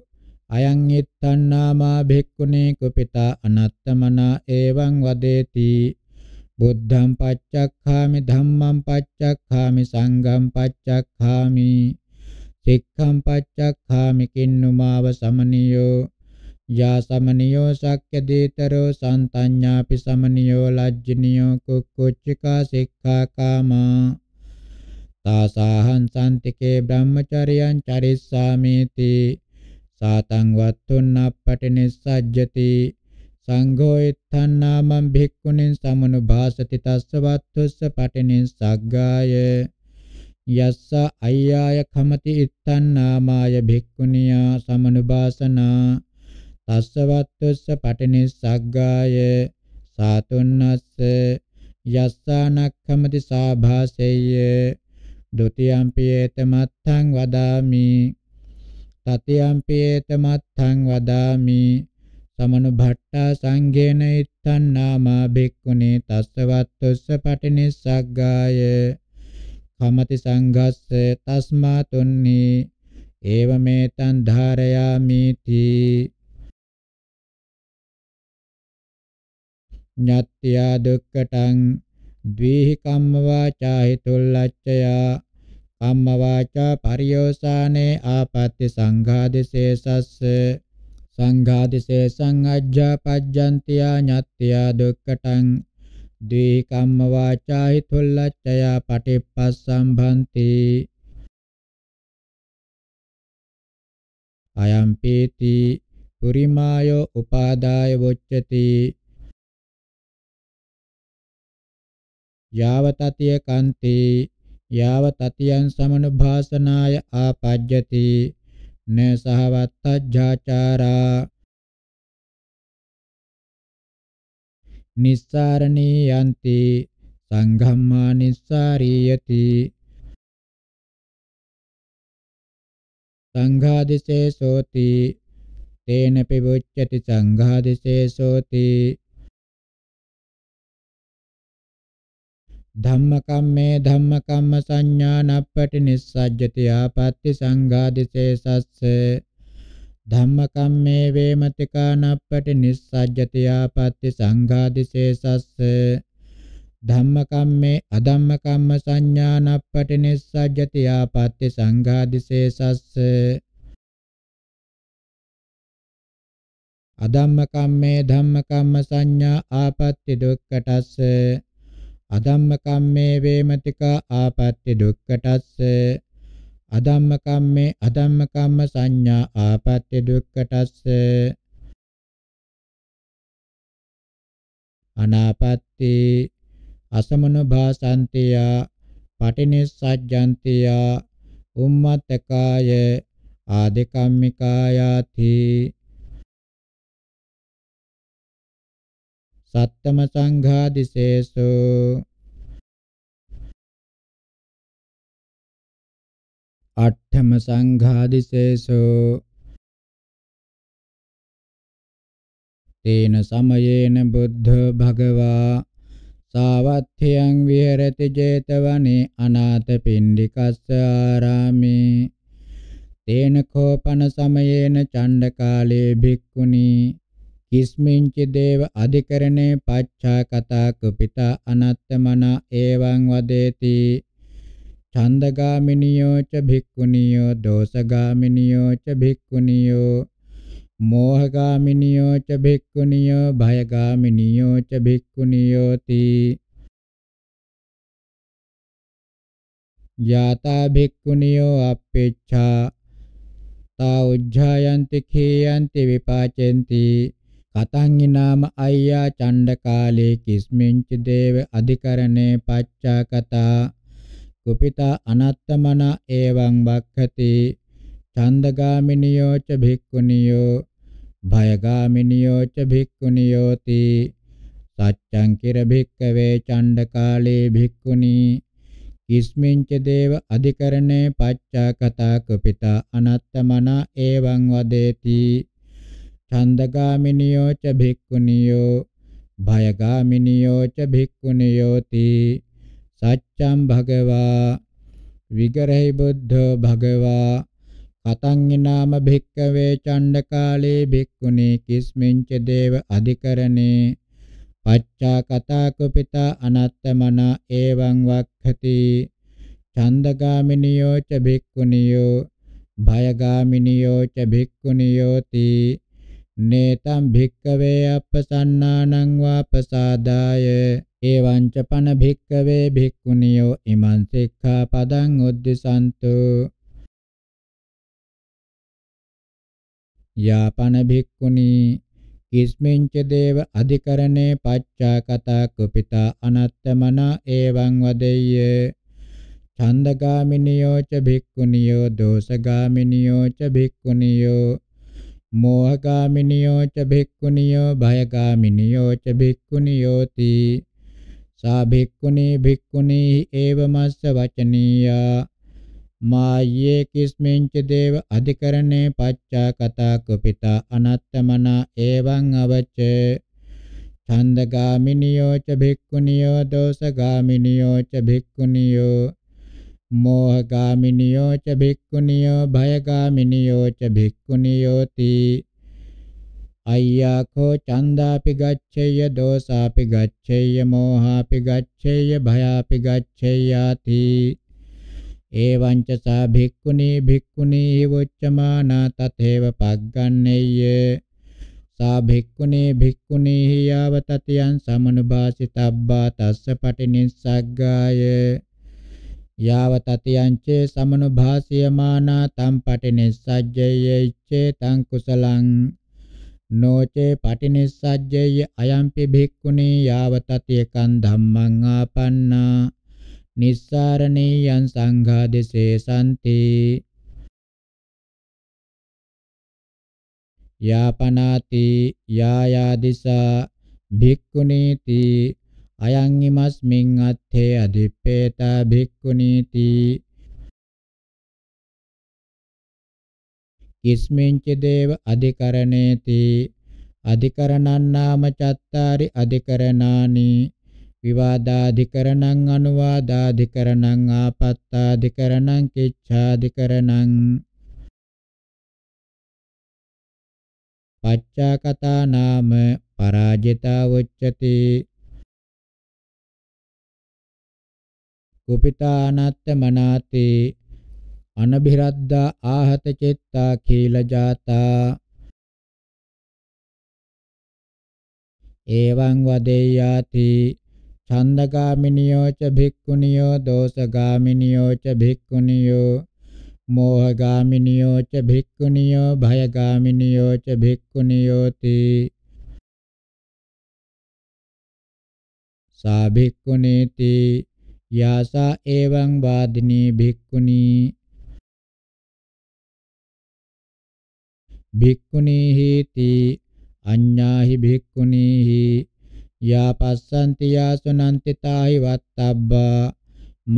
අයං ඉත්තන්නාමා භික්ඛුනේ කුපිතා අනත්තමනා එවං වදේති බුද්ධං පච්චක්ඛාමි ධම්මං පච්චක්ඛාමි සංඝං පච්චක්ඛාමි සික්ඛං පච්චක්ඛාමි කින්නුමාව සමනියෝ යා සමනියෝ සක්්‍ය දේතරෝ සන්තඤ්ඤාපි සමනියෝ ලජ්ජනියෝ කුක්කුච්චිකා සික්ඛාකාමා තාසාහං සම්තිකේ බ්‍රහ්මචරියං චරිස්සාමේති සාතං වත්තුන්නප්පටිනිස්සජ්ජති සංඝෝ itthannaමං භික්ඛුනින් සමනුභාසති තස්ස වත්තුස්ස පටිනිස්සග්ගාය යස්ස අය්‍යාය කමති itthannaමාය භික්ඛුනියා සමනුභාසනා අස්සවත්තුස්ස පටිනිස්සග්ගාය සාතුන්නස්ස යස්සානක්ඛමති සාභාසෙය්‍ය ဒ ුතියම්පියේත මත්තං වදාමි තතියම්පියේත මත්තං වදාමි සමනුභට්ඨා සංඝේන ඉත්තං නාමා භික්ඛුනේ තස්සවත්තුස්ස පටිනිස්සග්ගාය කමති සංඝස්ස තස්මා තුන්නි ඒවමෙතං ධාරයාමි තී ඤත්ත්‍යා දුක්ඛටං ද්වේහි කම්ම වාචා හිතුල්ලච්ඡය කම්ම වාචා පරියෝසානේ ආපත්‍ය සංඝාදිසේසස්ස සංඝාදිසේසං අජ්ජාපජ්ජන්තිය ඤත්ත්‍යා දුක්ඛටං ද්වේහි කම්ම වාචා හිතුල්ලච්ඡය පටිප්පස්සම්භන්ති අයම් පීති පුරිමායෝ උපාදාය වොච්චති යාවතතිය කන්තේ යාවතතියන් සමනුභාසනාය ආපජ්ජති න සහවත්තජ්ජාචාරා නිස්සාරණී යන්ති සංඝම්මා නිස්සාරියති සංඝාදිසේසෝති තේන පිබුච්චති සංඝාදිසේසෝති ධම්මකම්මේ ධම්මකම්ම සංඥානප්පටි නිස්සජ්ජති ආපත්‍ති සංඝාදිසේසස්ස ධම්මකම්මේ වේමතිකානප්පටි නිස්සජ්ජති ආපත්‍ති සංඝාදිසේසස්ස ධම්මකම්මේ අධම්මකම්ම සංඥානප්පටි නිස්සජ්ජති ආපත්‍ති සංඝාදිසේසස්ස අධම්මකම්මේ ධම්මකම්ම සංඥා ආපත්‍ති දුක්ඛටස්ස අදම්ම කම්මේ වේමතිකා ආපත්‍ය දුක්ඛටස්ස අදම්ම කම්මේ අදම්ම කම්ම සංඥා ආපත්‍ය දුක්ඛටස්ස අනාපත්‍ති අසමන භාසන්තිය පටිනිස්සජ්ජන්තිය උම්මත්තකාය ආදිකම්මිකායාති සත්තම සංඝාදිසේසු අට්ඨම සංඝාදිසේසු තේන සමයේන බුද්ධ භගවා සාවත්ථයන් විහෙරති 제තවනේ අනාථ පින්ඩිකස්ස ආරාමේ තේන කෝපන සමයේන චණ්ඩ කාලේ භික්ඛුනි කිස්මින්ච දේව අධිකරණේ පච්චා කතා කුපිතා අනත්තමනා එවං වදේති ඡන්දගාමිනියෝ ච භික්ඛුනියෝ දෝසගාමිනියෝ ච භික්ඛුනියෝ මෝහගාමිනියෝ ච භික්ඛුනියෝ භයගාමිනියෝ ච භික්ඛුනියෝ තී යාතා භික්ඛුනියෝ අපේච්ඡා තා උජ්ජායන්ති කීයන්ති විපාචෙන්ති කතංිනාම අය්‍යා චණ්ඩකාලේ කිස්මින්ච දේව අධිකරණේ පච්චා කතා කුපිතා අනත්තමන එවං වක්ඛති ඡන්දගාමිනියෝ ච භික්ඛුනියෝ භයගාමිනියෝ ච භික්ඛුනියෝති සච්ඡං කිර භික්ඛවේ චණ්ඩකාලේ භික්ඛුනී කිස්මින්ච දේව අධිකරණේ පච්චා කතා කුපිතා අනත්තමන එවං වදේති ඡන්දගාමිනියෝ ච භික්ඛුනියෝ භයගාමිනියෝ ච භික්ඛුනියෝති සච්ඡම් භගවා විගරහි බුද්ධෝ භගවා කතං ඊනාම භික්ඛවේ ඡණ්ඩකාලේ භික්ඛුනේ කිස්මින්ච දේව අධිකරණේ පච්චා කතා කුපිතා අනත්තමනා එවං වක්ඛති ඡන්දගාමිනියෝ ච භික්ඛුනියෝ භයගාමිනියෝ ච භික්ඛුනියෝති නේතම් භික්කවේ අපසන්නානං වාපසාදාය එවං ච පන භික්කවේ භික්ඛුනියෝ ඉමං සික්ඛාපදං උද්දිසන්තු යාපන භික්ඛුනි කිස්මින්ච දේව අධිකරණේ පච්චා කතා කුපිතා අනත්තමනා එවං වදෙය්‍ය ඡන්දගාමිනියෝ ච භික්ඛුනියෝ දෝසගාමිනියෝ ච භික්ඛුනියෝ මෝහකාමිනියෝ ච භික්ඛුනියෝ භයකාමිනියෝ ච භික්ඛුනියෝති සා භික්ඛුනි භික්ඛුනි ඒවමස්ස වචනීයා මායේ කිස්මෙන්ච දේව අධිකරණේ පච්චා කතා කුපිතා අනත්තමනා එවං අවච ඡන්දගාමිනියෝ ච භික්ඛුනියෝ දෝසගාමිනියෝ ච භික්ඛුනියෝ මෝහගාමිනියෝ ච භික්ඛුනියෝ භයගාමිනියෝ ච භික්ඛුනියෝති අය්‍යාඛෝ චන්දාපි ගච්ඡේය දෝසාපි ගච්ඡේය මෝහාපි ගච්ඡේය භයාපි ගච්ඡේයාති එවං ච සා භික්ඛුනී භික්ඛුනී වොච්චමානා තතේව පග්ගන්නේය සා භික්ඛුනී භික්ඛුනී යාව තතියං සමනුභාසිතබ්බා තස්ස පටිනිස්සග්ගාය යාව තතියංච සමනුභාසියමානා තම් පටිනිස්සජ්ජයේච්චේ තං කුසලං නොචේ පටිනිස්සජ්ජය අයම්පි භික්ඛුනි යාව තතියකං ධම්මං ආපන්නා නිස්සාරණීයං සංඝා දෙසේ සම්ති යාපනාති යායාදිසා භික්ඛුනීති අයං ඉමස්මින් අත්ථේ අදිප්පේතා භික්ඛුනීති කිස්මින්ච දේව අධිකරණේති අධිකරණං නාම චත්තාරි අධිකරණානි විවාදාධිකරණං අනුවාදාධිකරණං ආපත්තාධිකරණං කිච්ඡාධිකරණං පච්චාකතා නාම පරාජිතා උච්චති කුපිතානත්ත මනාතේ අනභිරද්දා ආහත චෙත්තා කීලජාතා එවං වදේයාති ඡන්දගාමිනියෝ ච භික්ඛුනියෝ දෝසගාමිනියෝ ච භික්ඛුනියෝ මෝහගාමිනියෝ ච භික්ඛුනියෝ භයගාමිනියෝ ච භික්ඛුනියෝති සා භික්ඛුනේති යාසා එවං වාදිනී භික්ඛුනි භික්ඛුනීහිති අඤ්ඤාහි භික්ඛුනීහි යාපස්සන්ති යාසුනන්ති තාහි වත්තබ්බා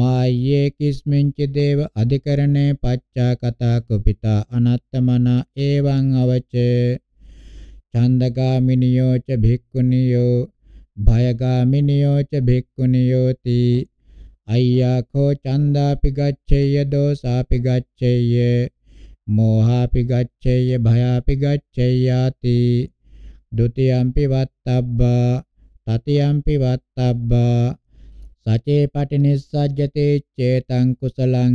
මායේ කිස්මින්ච දේව අධිකරණේ පච්චා කතා කුපිතා අනත්තමන එවං අවච ඡන්දගාමිනියෝ ච භික්ඛුනියෝ භයගාමිනියෝ ච භික්ඛුනියෝති අය්‍යාඛෝ චන්දාපි ගච්ඡේය දෝසාපි ගච්ඡේය මෝහාපි ගච්ඡේය භයාපි ගච්ඡේයාති ဒ ුතියම්පි වත්තබ්බා තතියම්පි වත්තබ්බා සචේ පටිනිස්සජ්ජතේ චේතං කුසලං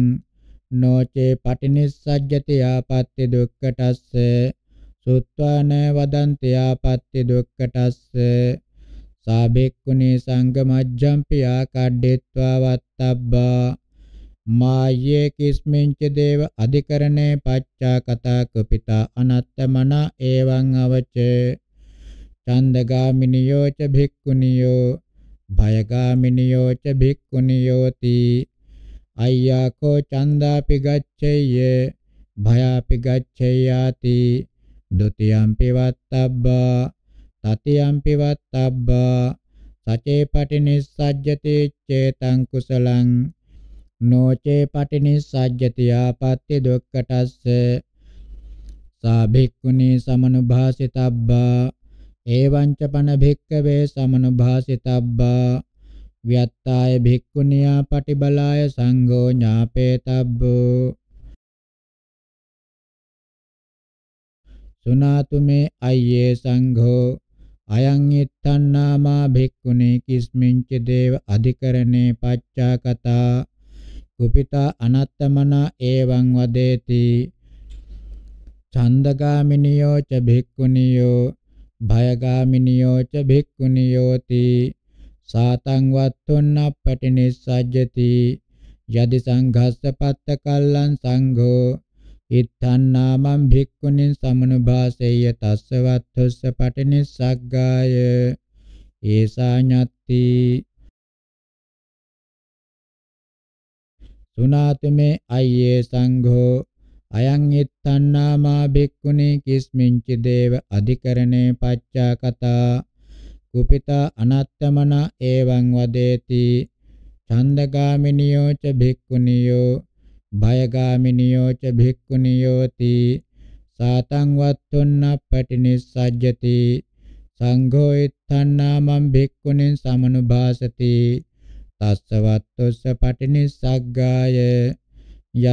නොචේ පටිනිස්සජ්ජති ආපත්‍ති දුක්ඛටස්ස සුත්වාන වදන්ති ආපත්‍ති දුක්ඛටස්ස සාබෙක්කුනේ සංගමජ්ජම්පි ආකඩ්ඩෙත්වා වත්තබ්බා මායේ කිස්මින්ච දේව අධිකරණේ පච්චා කතා කපිතා අනත්තමන එවං අවච චන්දගාමිනියෝ ච භික්ඛුනියෝ භයගාමිනියෝ ච භික්ඛුනියෝති අය්‍යාකෝ චන්දාපි ගච්ඡේය භයාපි ගච්ඡේයාති ဒ ුතියම්පි වත්තබ්බා සතියම්පි වත්තබ්බා සචේ පටිනිස්සජ්ජති චේතං කුසලං නොචේ පටිනිස්සජ්ජති ආපත්‍ති දුක්ඛටස්ස සාභික්ඛුනි සමනුභාසිතබ්බා එවං ච පන භික්ඛවේ සමනුභාසිතබ්බා ව්‍යත්තාය භික්ඛුනියා පටිබලාය සංඝෝ ඥාපේතබ්බෝ සුනාතුමේ අයියේ සංඝෝ අයං ඊට්ඨන්නාමා භික්ඛුනේ කිස්මින්ච දේව අධිකරණේ පච්චාකතා කුපිතා අනත්තමනා එවං වදේති ඡන්දගාමිනියෝ ච භික්ඛුනියෝ භයගාමිනියෝ ච භික්ඛුනියෝති සාතං වත්තුන්න පටිනිස්සජ්ජති යදි සංඝස්ස පත්ත කල්ලං සංඝෝ ඉත්තන්නාමං භික්ඛුනින් සමනුභාසෙය්‍ය තස්සවත්ථොස්ස පටිනිස්සග්ගාය ඒසාඤ්ඤත්ති සුනාතුමේ අය්යේ සංඝෝ අයං ඉත්තන්නාමා භික්ඛුනි කිස්මින්ච දේව අධිකරණේ පච්චා කතා කුපිතා අනත්තමන එවං වදේති ඡන්දගාමිනියෝ ච භික්ඛුනියෝ භයගාමිනියෝ ච භික්ඛුනියෝති සාතං වත්තුන්නප්පටිනිස්සජ්ජති සංඝෝ itthannaමං භික්ඛුනින් සමනුභාසති තස්ස වත්තුස්ස පටිනිස්සග්ගාය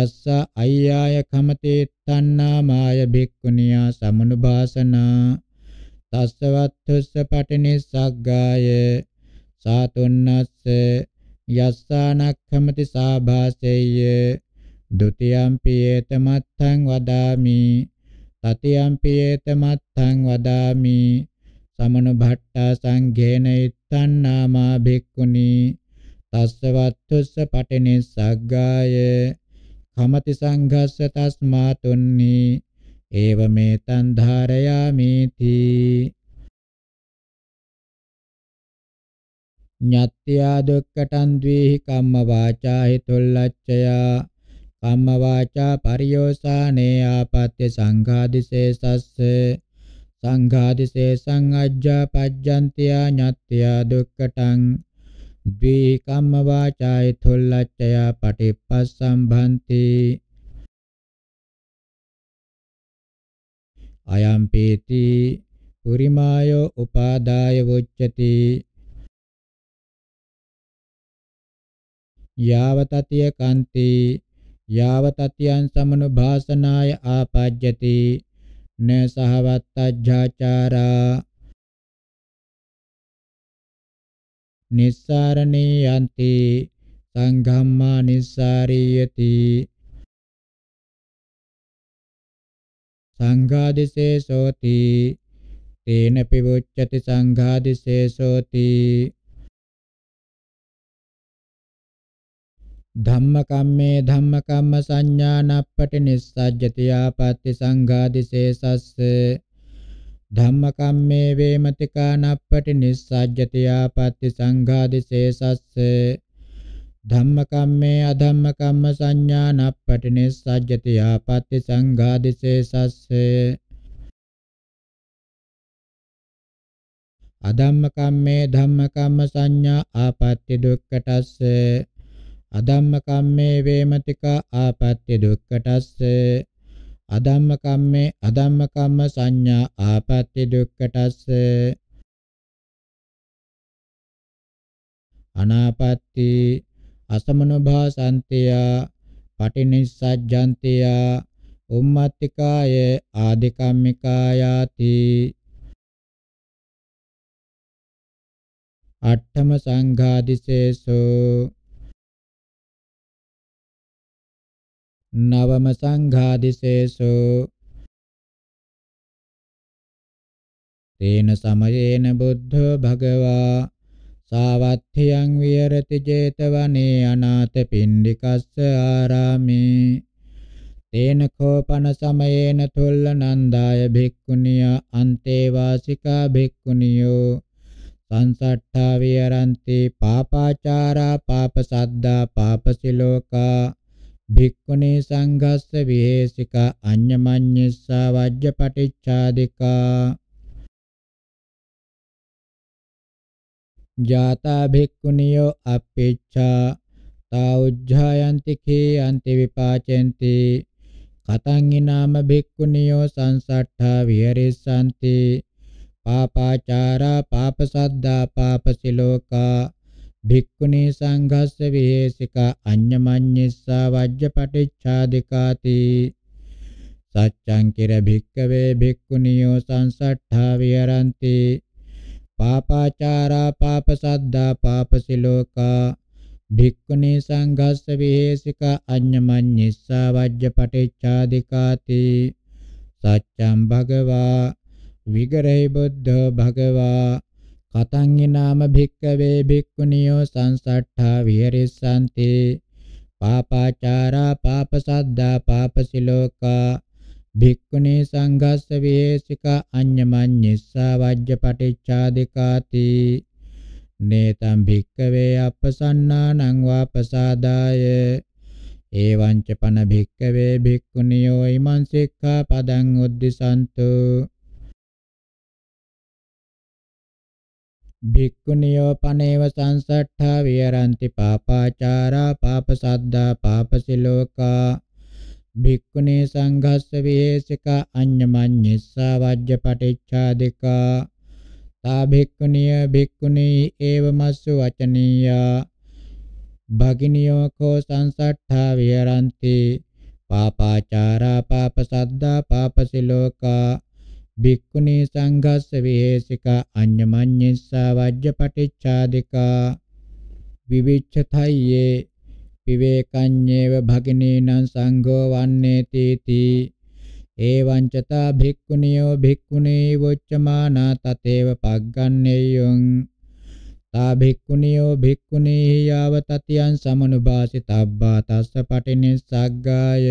යස්ස අය්‍යාය කමතේ itthannaමාය භික්ඛුනියා සමනුභාසනා තස්ස වත්තුස්ස පටිනිස්සග්ගාය සාතුන්නස්ස යස්සානක්ඛමති සාභාසෙය්‍ය ဒုတိယံပိယေတမတ်ထံဝဒါမိတတိယံပိယေတမတ်ထံဝဒါမိသမနုဘ ට්ඨ သံဃေနဣတံနာမဘိက္ခုနီ තස්ස වත්තුස්ස පටිනි සග්ගාය කමති සංඝස්ස තස්මා තුන්නි ඒව මේතං ධාරයාමේති ඤත්ත්‍යා දුක්ඛටං ද්වේහි කම්ම වාචා හිතුල්ලච්ඡයා කම්ම වාචා පරියෝසානේ ආපත්‍ය සංඝාදිසේසස්ස සංඝාදිසේසං අජ්ජා පජ්ජන්තියා ඤත්ත්‍යා දුක්ඛටං ද්වි කම්ම වාචාය තුල්ලච්ඡය පටිපස්සම්භන්ති අයම් පීති පුරිමායෝ උපාදාය වොච්චති යාවතතිය කන්ති යාව තතියං සමනුභාසනාය ආපජ්ජති න සහවත්තජ්ජාචාරා නිස්සාරණී යන්ති සංඝම්මා නිස්සාරීයති සංඝාදිසේසෝති තේන පිවුච්චති සංඝාදිසේසෝති ධම්මකම්මේ ධම්මකම්ම සංඥානප්පටි නිස්සජ්ජති ආපත්‍ති සංඝාදිශේසස්ස ධම්මකම්මේ වේමතිකානප්පටි නිස්සජ්ජති ආපත්‍ති සංඝාදිශේසස්ස ධම්මකම්මේ අධම්මකම්ම සංඥානප්පටි නිස්සජ්ජති ආපත්‍ති සංඝාදිශේසස්ස අධම්මකම්මේ ධම්මකම්ම සංඥා ආපත්‍ති දුක්ඛටස්සේ අධම්ම කම්මේ වේමතික ආපත්‍ය දුක්කටස්ස අධම්ම කම්මේ අධම්ම කම්ම සංඥා ආපත්‍ය දුක්කටස්ස අනාපත්‍ති අසමනෝභා සන්තිය පටිනිස්සජ්ජන්තිය උම්මත්තිකාය ආදිකම්මිකායාති අට්ඨම සංඝාදිසේසෝ නවම සංඝාදිසේසු තේන සමයේන බුද්ධ භගවා සාවත්ථියං විහෙරති 제තවනේ අනාථ පිණ්ඩිකස්ස ආරාමේ තේන කෝපන සමයේන තුල්ල නන්දාය භික්ඛුනිය අන්තේ වාසිකා භික්ඛුනියෝ සංසට්ඨා විහරಂತಿ පාපාචාරා පාපසද්දා පාපසිලෝකා භික්ඛුනේ සංඝස්ස විහෙසික අඤ්ඤමඤ්ඤස්සා වජ්ජ පටිච්චාදිකා ජාතා භික්ඛුනියෝ අපේච්ඡා තා උජ්ජායන්ති කේයන්ති විපාචෙන්ති කතං ඊනාම භික්ඛුනියෝ සංසට්ඨා විහෙරෙස්සanti පාපාචාරා පාපසද්දා පාපසිලෝකා භික්ඛුනේ සංඝස්ස විහෙසික අඤ්ඤමඤ්ඤස්සා වජ්ජ පටිච්ඡාදිකාති සච්ඡං කිර භික්ඛවේ භික්ඛුනියෝ සංසට්ඨා විහරಂತಿ පාපාචාරා පාපසද්දා පාපසිලෝකා භික්ඛුනේ සංඝස්ස විහෙසික අඤ්ඤමඤ්ඤස්සා වජ්ජ පටිච්ඡාදිකාති සච්ඡං භගවා විගරේ බුද්ධ භගවා කතං ඊනාම භික්කවේ භික්ඛුනියෝ සංසට්ඨා විහෙරිස්සanti පාපාචාරා පාපසද්දා පාපසිලෝකා භික්ඛුනේ සංඝස්ස විහෙසික අඤ්ඤමඤ්ඤස්සා වජ්ජ පටිච්චාදිකාති නේතම් භික්කවේ අපසන්නානං වාපසාදාය එවං ච පන භික්කවේ භික්ඛුනියෝ ීමං සික්ඛා පදං උද්දිසන්තෝ භික්ඛුනියෝ පනේව සංසට්ඨා විහරಂತಿ පාපාචාරා පාපසද්දා පාපසිලෝකා භික්ඛුනේ සංඝස්ස විහෙසික අඤ්ඤමඤ්ඤස්සා වජ්ජ පටිච්ඡාදිකා තා භික්ඛුනිය භික්ඛුනී ඒවමස්සු වචනීයා භගිනියෝ කෝ සංසට්ඨා විහරಂತಿ පාපාචාරා පාපසද්දා පාපසිලෝකා භික්ඛුනී සංඝස්ස විහෙසික අඤ්ඤමඤ්ඤස්සා වජ්ජ පටිච්ඡාදිකා විවිච්ඡතයියේ විවේකඤ්ඤේව භගිනීනං සංඝෝ වන්නේ තීති එවං චතා භික්ඛුනියෝ භික්ඛුනේ වොච්චමානා තතේව පග්ගන්නේයං තා භික්ඛුනියෝ භික්ඛුනේ යාව තතියං සමනුභාසිතබ්බා තස්ස පටිනිස්සග්ගාය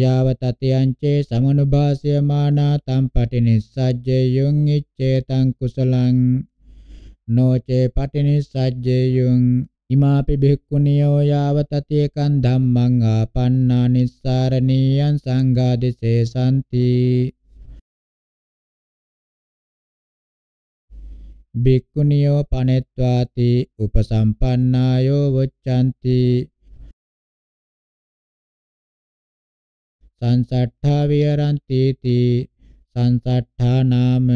යාවතතියංචේ සමනුභාසයමානා තම්පටිනිස්සජ්ජේයුං ඉච්ඡේතං කුසලං නොචේ පටිනිස්සජ්ජේයුං ඉමාපි භික්ඛුනියෝ යාවතතියකං ධම්මං ආපන්නා නිස්සාරණීයං සංඝාදිසේ සම්ති භික්ඛුනියෝ පනෙත්වාති උපසම්පන්නායෝ වොච්ඡanti සංසට්ඨා විහරಂತಿ තී සංසට්ඨා නාම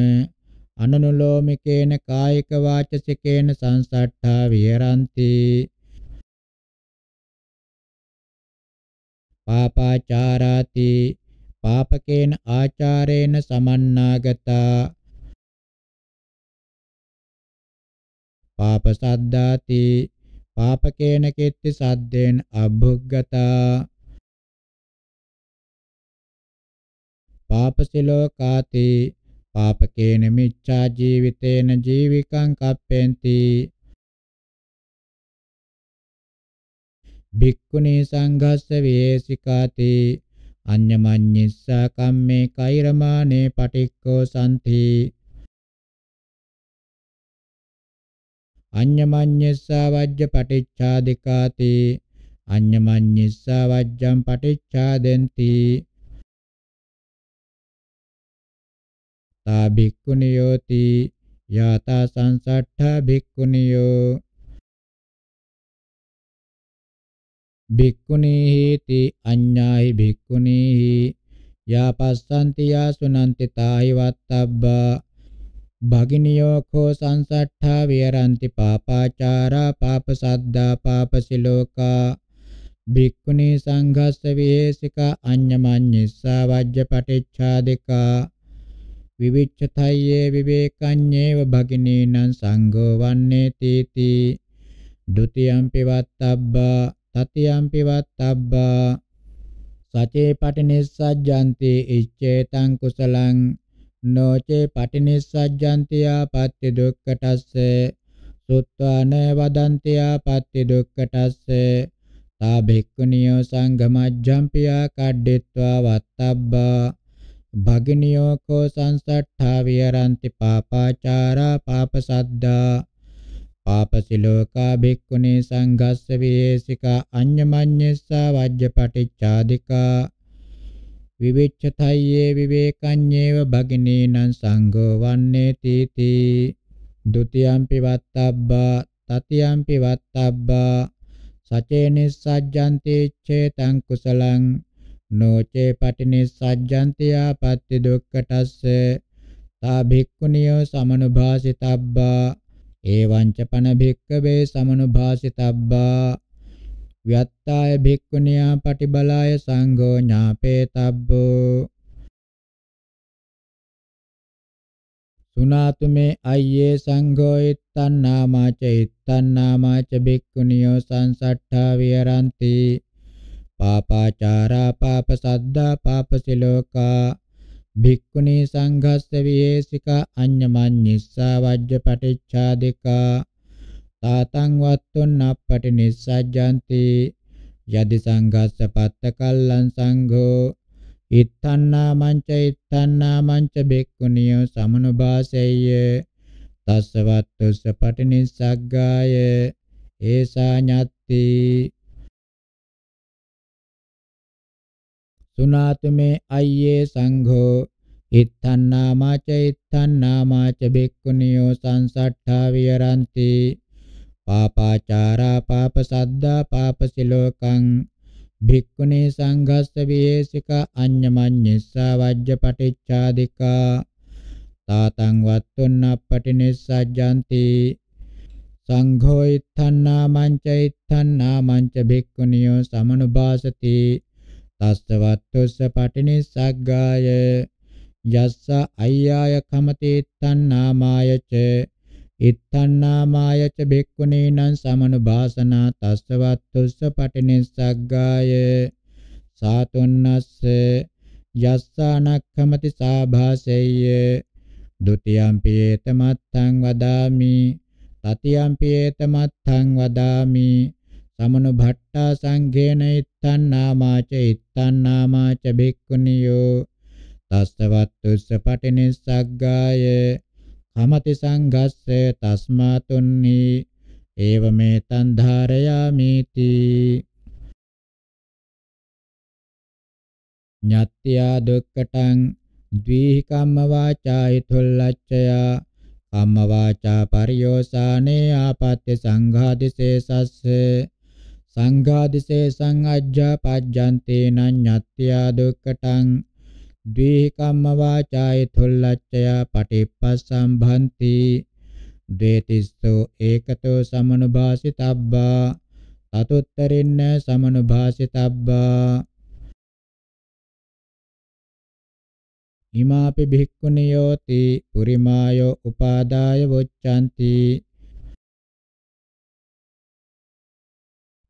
අනනුලෝමිකේන කායික වාචසිකේන සංසට්ඨා විහරಂತಿ පාපාචාරාති පාපකේන ආචාරේන සමන්නාගතා පාපසද්දාති පාපකේන කිත්ති සද්දෙන් අභුග්ගතා පාපසිලෝකාති පාපකේන මිච්ඡා ජීවිතේන ජීවිකං කප්පෙන්ති භික්ඛුනී සංඝස්ස විහෙසිකාති අඤ්ඤමඤ්ඤිස්සා කම්මේ කෛරමානේ පටික්කෝ සම්ති අඤ්ඤමඤ්ඤස්සා වජ්ජ පටිච්ඡාදිකාති අඤ්ඤමඤ්ඤස්සා වජ්ජං පටිච්ඡාදෙන්ති තා භික්ඛුනියෝති යතා සංසට්ඨා භික්ඛුනියෝ භික්ඛුනීහි අඤ්ඤාහි භික්ඛුනීහි යාපස්සන්ති යාසුනන්ති තාහි වත්තබ්බා භගිනියෝ කෝ සංසට්ඨා විහරಂತಿ පාපාචාරා පාපසද්දා පාපසිලෝකා භික්ඛුනී සංඝස්ස විහෙසික අඤ්ඤමඤ්ඤස්සා වජ්ජ පටිච්ඡාදිකා විවිච්ඡතය්යේ විවේකඤ්ඤේව භගිනීනං සංඝෝ වන්නේති තී ဒ ුතියම්පි වත්තබ්බා තතියම්පි වත්තබ්බා සචේ පටිනිස්සජ්ජන්ති ඉච්ඡේතං කුසලං නොචේ පටිනිස්සජ්ජන්ති ආපත්‍ය දුක්ඛටස්ස සුත්වාන වදන්ති ආපත්‍ය දුක්ඛටස්ස තා භික්ඛුනියෝ සංඝමජ්ජම්පියා කඩ්ඩිත්වා වත්තබ්බා භගිනියෝ කෝ සංසට්ඨා විහරಂತಿ පාපාචාරා පාපසද්දා පාපසිලෝකා භික්ඛුනේ සංඝස්ස වියේසිකා අඤ්ඤමඤ්ඤස්සා වජ්ජ පටිච්චාදිකා විවිච්ඡතයේ විවේකඤ්ඤේව භගිනීනං සංඝෝ වන්නේ තීති ဒ ුතියම්පි වත්තබ්බා තතියම්පි වත්තබ්බා සචේනිස්සජ්ජන්ති චේතං කුසලං නොචේ පටිනිස්සජ්ජන්ති ආපත්‍ති දුක්ඛටස්ස තා භික්ඛුනියෝ සමනුභාසිතබ්බා එවංච පන භික්ඛවේ සමනුභාසිතබ්බා ව්‍යත්තාය භික්ඛුනියා පටිබලාය සංඝෝ ඥාපේතබ්බෝ සුනාතුමේ අයියේ සංඝෝ ඉත්තන්නාමාච ඉත්තන්නාමාච භික්ඛුනියෝ සංසට්ඨා විහරಂತಿ පාපාචාරා පාප සද්දා පාප සිලෝකා භික්ඛුනී සංඝස්ස වියේසික අඤ්ඤමඤ්ඤිස්සා වජ්ජ පටිච්ඡාදිකා තාතං වත්තුන් අපටි නිස්සජ්ජಂತಿ යදි සංඝස්ස පත්ත කල්ලං සංඝෝ ඉත්තන්නාමං ච ඉත්තන්නාමං ච භික්ඛුනියෝ සමනුභාසෙය්‍ය තස්සවත්තුස්ස පටිනිස්සග්ගාය ඒසා ඤත්ති සුනාතුමේ අයියේ සංඝෝ ඉත්තන් නාමච ඉත්තන් නාමච බික්කුණියෝ සංසට්ඨා විහරಂತಿ පාපාචාරා පාප සද්දා පාප සිලෝකං භික්ඛුනේ සංඝස්ස වියේසික අඤ්ඤමඤ්ඤස්සා වජ්ජ පටිච්චාදිකා තාතං වත්තුන් අපටිනිස්සජ්ජಂತಿ සංඝෝ ඉත්තන්නා මංච ඉත්තන්නා මංච භික්ඛුනියෝ සමනුභාසති තස්සවත්තුස්ස පටිනිස්සග්ගාය යස්ස අය්‍යාය කමතේ තණ්හාමාය ච ඉත්තණ්හාමාය ච බික්කුණීනං සමනුභාසනා තස්සවත්තුස්ස පටිනිස්සග්ගාය සාතුන්නස්ස යස්සානක්ඛමති සාභාසෙය්‍ය ဒ ුතියම්පි ඒතමත්තං වදාමි තතියම්පි ඒතමත්තං වදාමි සමනුභට්ඨා සංඝේන ඉත්තං නාමාච ඉත්තං නාමාච බික්කුණියෝ තස්සවත්තුස්ස පටිනිස්සග්ගාය කමති සංඝස්ස තස්මාතුන්නි ඒවමෙතං ධාරයාමිති ඤත්ත්‍යා දුක්කටං ද්විහි කම්ම වාචායි තුල්ලච්ඡයා කම්ම වාචා පරියෝසානේ ආපත්‍ය සංඝාදිසේසස්ස සංඝාදිසේසං අජ්ජාපජ්ජන්තේ නඤ්ඤත්ත්‍යා දුක්ඛටං ද්විකම්ම වාචාය තුල්ලච්ඡය පටිපස්සම්භන්ති දේතිස්සෝ ඒකතෝ සමනුභාසිතබ්බා තතොත්තරින්න සමනුභාසිතබ්බා ඉමාපි භික්ඛුනියෝති පුරිමායෝ උපාදාය වොච්ඡanti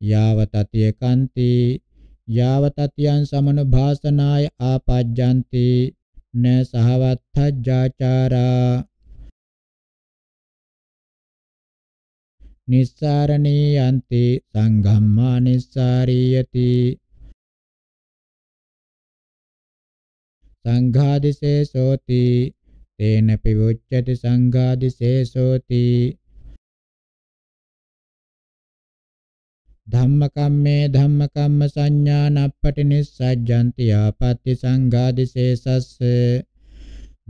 යාව තතිය කන්ති යාව තතියන් සමන භාසනාය ආපජ්ජಂತಿ න සහවත්ථජ්ජාචාරා නිස්සාරණී යන්ති සංඝම්මා නිස්සාරීයති සංඝාදිසේසෝති තේන පිවුච්ඡති සංඝාදිසේසෝති ධම්මකම්මේ ධම්මකම්ම සංඥානප්පටිනිස්සජ්ජන්ති ආපත්‍ති සංඝාදිශේසස්ස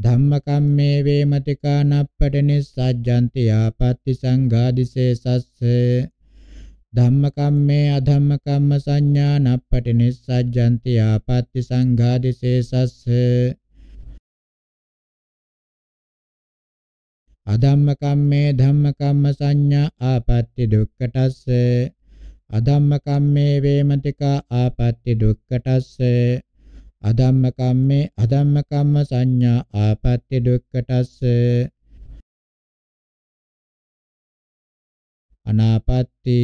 ධම්මකම්මේ වේමතිකානප්පටිනිස්සජ්ජන්ති ආපත්‍ති සංඝාදිශේසස්ස ධම්මකම්මේ අධම්මකම්ම සංඥානප්පටිනිස්සජ්ජන්ති ආපත්‍ති සංඝාදිශේසස්ස අධම්මකම්මේ ධම්මකම්ම සංඥා ආපත්‍ති දුක්ඛටස්සේ අධම්ම කම්මේ වේමතිකා ආපත්‍ති දුක්ඛටස්ස අධම්ම කම්මේ අධම්ම කම්ම සංඥා ආපත්‍ති දුක්ඛටස්ස අනාපත්‍ති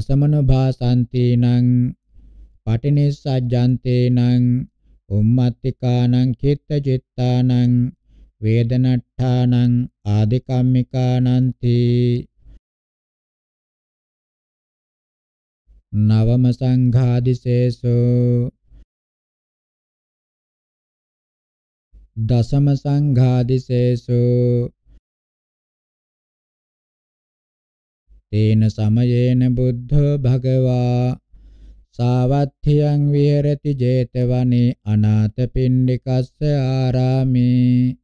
අසමන භාසන්ති නං පටිනිස්සජ්ජන්තේ නං උම්මත්තිකානං චිත්ත චිත්තානං වේදනට්ඨානං ආදිකම්මිකානන්ති නවම සංඝාදිශේෂෝ දසම සංඝාදිශේෂෝ තේන සමයේන බුද්ධ භගවා සාවත්ථියං විහෙරති 제තවනේ අනාථපිණ්ඩිකස්ස ආරාමේ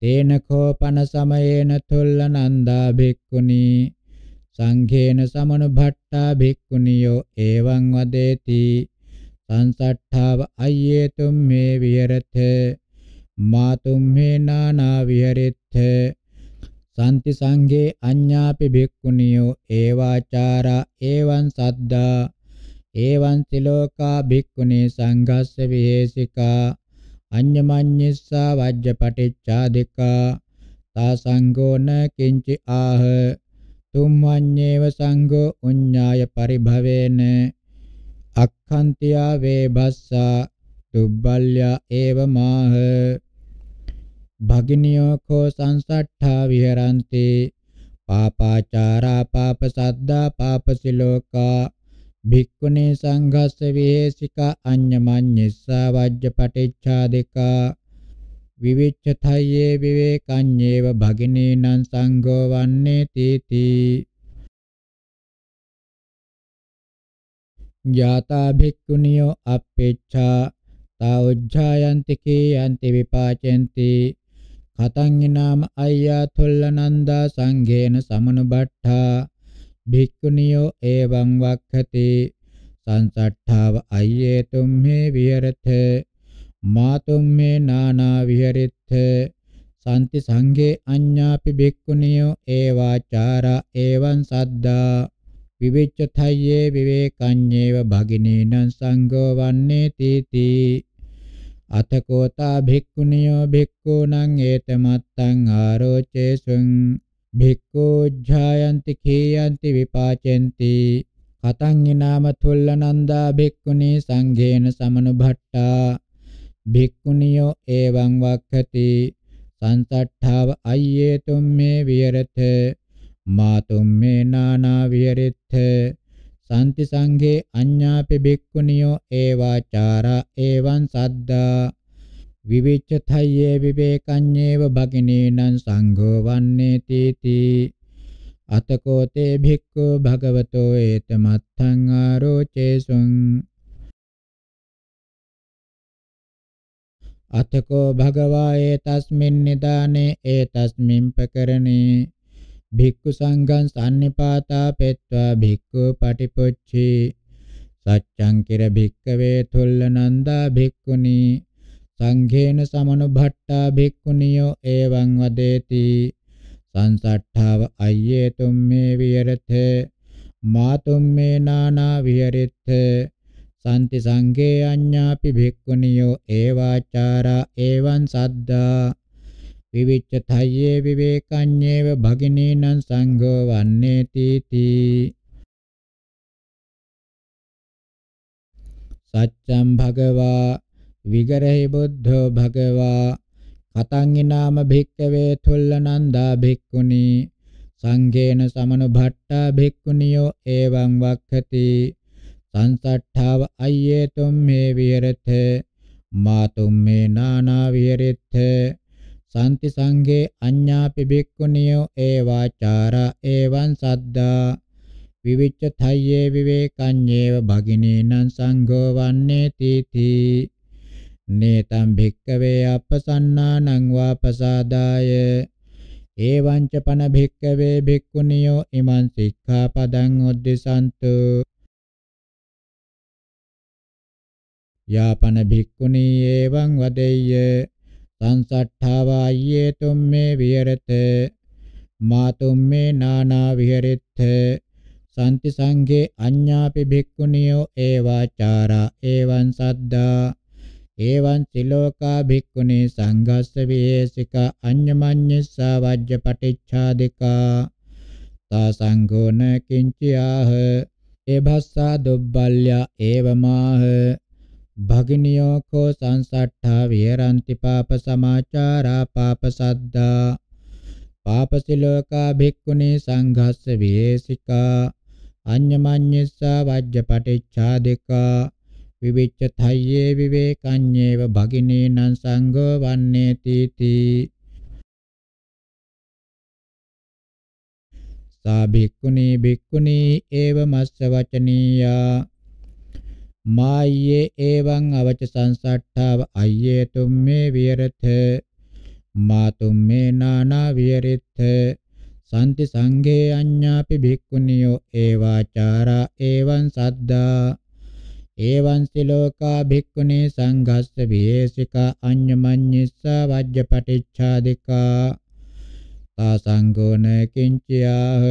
තේන කෝපන සමයේන තුල්ලනන්දා භික්ඛුනි සංඝේන සමනුභට්ඨා භික්ඛුනියෝ එවං වදේති සංසට්ඨාව අයේතුම් මේ විහෙරත මාතුම් මේ නානා විහෙරෙත්ථ සම්ති සංඝේ අඤ්ඤාපි භික්ඛුනියෝ ඒවාචාරා එවං සද්දා එවං සිලෝකා භික්ඛුනේ සංඝස්ස විහෙසිකා අඤ්ඤමඤ්ඤස්සා වජ්ජපටිච්ඡාදිකා තා සංඝෝ න කිංචි ආහ තුම්මඤ්ඤේව සංඝෝ උඤ්ඤාය පරිභවේන අක්ඛන්තියා වේබස්සා දුබ්බල්යා ඒව මාහ භගිනියෝ කෝ සංසට්ඨා විහරಂತಿ පාපාචාරා පාප සද්දා පාපසිලෝකා භික්ඛුනේ සංඝස්ස විහෙසික අඤ්ඤමඤ්ඤස්සා වජ්ජ පටිච්ඡාදිකා විවිච්ඡතයේ විවේකඤ්ඤේව භගිනේනං සංඝෝ වන්නේ තීති ජාතා භික්ඛුනියෝ අපේච්ඡා තෞජ්ජායන්ති කීයන්ති විපාචෙන්ති කතං නාම අය්‍යා තුල්ලනන්දා සංඝේන සමනුබට්ඨා භික්ඛුනියෝ එවං වක්ඛති සංසට්ඨාව අය්‍යේතුම් හේ විහෙරතේ මාතුම් මේ නානා විහෙරිත්ථ සම්ති සංඝේ අඤ්ඤාපි බික්ඛුනියෝ ඒවාචාරා එවං සද්දා විවිච්ඡතයේ විවේකඤ්ඤේව භගිනේනං සංඝෝ වන්නේ තීති අතකෝතා භික්ඛුනියෝ භික්ඛූණං ඒතමත්තං ආරෝචේසුං භික්ඛෝ ඥායන්ති කේයන්ති විපාචෙන්ති කතං ඊනාම තුල්ලනන්දා භික්ඛුනි සංඝේන සමනුභට්ඨා භික්ඛුනියෝ එවං වක්ඛති සංසට්ඨාව අය්‍යේතුම් මේ විහෙරත මාතුම් මේ නානා විහෙරෙත්ථ සම්ති සංඝේ අඤ්ඤාපි භික්ඛුනියෝ ඒවාචාරා එවං සද්දා විවිච්ඡතයේ විවේකඤ්ඤේව භගිනේනං සංඝෝ වන්නේ තීති අතකෝතේ භික්ඛු භගවතෝ ඒතමත්තං ආරෝචේසුං අතකෝ භගවා ඒතස්මින් නිදානේ ඒතස්මින් පකරණේ භික්ඛු සංඝං සම්නිපාතා පෙත්වා භික්ඛු පටිපොච්චි සච්ඡං කිර භික්ඛවේ තුල්ල නන්දා භික්ඛුනි සංඝේන සමනුභට්ටා භික්ඛුනියෝ එවං වදේති සංසට්ඨාව අය්‍යේතුම් මේ විහෙරතේ මාතුම් මේ නානා විහෙරෙත්තේ සම්ති සංඝේ අඤ්ඤාපි භික්ඛුනියෝ ඒවාචාරා එවං සද්දා විවිච්ඡ තය්යේ විවේකඤ්ඤේව භගිනීනං සංඝෝ වන්නේ තීති සච්ඡම් භගවා විගරහි බුද්ධෝ භගවා කතං ඊනාම භික්ඛවේ තුල්ලනන්දා භික්ඛුනි සංඝේන සමනුභට්ටා භික්ඛුනියෝ එවං වක්ඛති සංසට්ඨාව අයේතුම් මේ විහෙරත මාතුම් මේ නානා විහෙරෙත් සම්ති සංඝේ අඤ්ඤාපි බික්කුණියෝ ඒවාචාරා එවං සද්දා විවිච්ඡ තය්යේ විවේකඤ්ඤේව භගිනේනං සංඝෝ වන්නේ තීති නේතම් භික්කවේ අපසන්නානං වාපසාදාය එවං ච පන භික්කවේ භික්කුණියෝ ඉමං සික්ඛාපදං උද්දිසන්තු යාපන භික්ඛුනී එවං වදෙය්‍ය සංසට්ඨාවායේ තුම්මේ විහෙරත මාතුම්මේ නානා විහෙරෙත්ථ සම්ති සංඝේ අඤ්ඤාපි භික්ඛුනියෝ ඒවාචාරා එවං සද්දා එවං සිලෝකා භික්ඛුනී සංඝස්ස විහෙසික අඤ්ඤමඤ්ඤස්සා වජ්ජ පටිච්ඡාදිකා තා සංඝෝන කිංචියාහ ඒභස්සා දුබ්බල්ලා ඒවමාහ භගිනියෝ කෝ සංසට්ඨා විහෙරಂತಿ පාප සමාචාරා පාප සද්දා පාපසි ලෝකා භික්ඛුනි සංඝස්ස විහෙසිකා අඤ්ඤමඤ්ඤස්සා වජ්ජ පටිච්ඡාදිකා විවිච්ඡ තය්යේ විවේකඤ්ඤේව භගිනීනං සංඝෝ වන්නේ තීති සා භික්ඛුනි භික්ඛුනි ඒව මස්ස වචනීයා මායේ එවං අවච සංසට්ඨාව අයේතුම් මේ විරත මාතුම් මේ නානා විරිත සම්ති සංඝේ අඤ්ඤාපි භික්ඛුනියෝ ඒවාචාරා එවං සද්දා එවං සිලෝකා භික්ඛුනේ සංඝස්ස විහෙසිකා අඤ්ඤමඤ්ඤිස්සා වජ්ජපටිච්ඡාදිකා තා සංඝෝන කිංචයාහ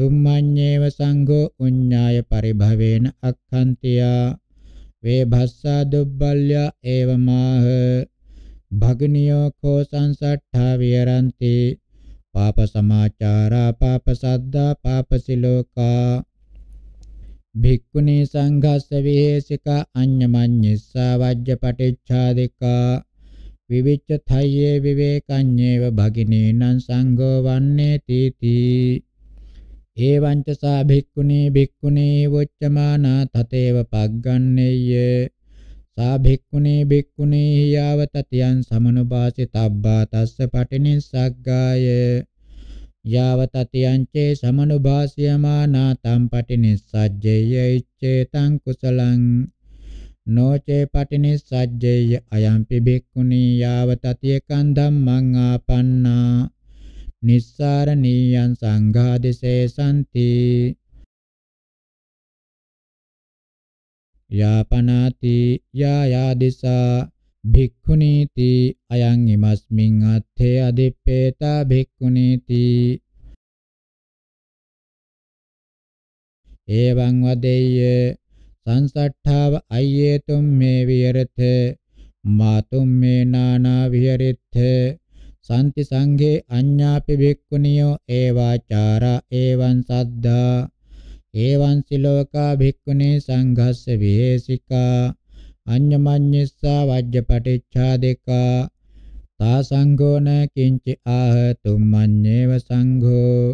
තුම්මඤ්ඤේව සංඝෝ උඤ්ඤාය පරිභවේන අක්ඛන්තියා වේභස්සා දුබ්බල්‍යා ඒවමාහ භගනියෝ කෝ සංසට්ඨා විහරಂತಿ පාප සමාචාරා පාප සද්දා පාපසිලෝකා භික්ඛුනි සංඝස්ස විහෙසික අඤ්ඤමඤ්ඤස්සා වජ්ජ පටිච්ඡාදිකා විවිච්ඡ තයයේ විවේකඤ්ඤේව භගිනේනං සංඝෝ වන්නේ තීති එවංච සා භික්ඛුනේ භික්ඛුනේ වොච්චමානා තතේව පග්ගන්නේය සා භික්ඛුනේ භික්ඛුනේ යාවතතියන් සමනුභාසිතබ්බා තස්ස පටිනිස්සග්ගාය යාවතතියන් චේ සමනුභාසියමානා තම් පටිනිස්සජ්ජේය ඉච්ඡේතං කුසලං නොචේ පටිනිස්සජ්ජේය අයම්පි භික්ඛුනී යාවතතිය කන්දම් මං ආපන්නා නිස්සාරණීයං සංඝාදිසේසanti යාපනාති යායාදිසා භික්ඛුනීති අයං ඉමස්මින් අත්ථේ අදිප්පේතා භික්ඛුනීති එවං වදෙය්‍ය සංසට්ඨාව අයේතුම් මේ විහෙරත මාතුම් මේ නානා විහෙරෙත්ථ සම්ති සංඝේ අඤ්ඤාපි භික්ඛුනියෝ ඒවාචාරා එවං සද්දා එවං සිලෝකා භික්ඛුනේ සංඝස්ස විහෙසිකා අඤ්ඤමඤ්ඤස්සා වජ්ජපටිච්ඡාදිකා තා සංඝෝ න කිංචි ආහ තුම්මඤ්ඤේව සංඝෝ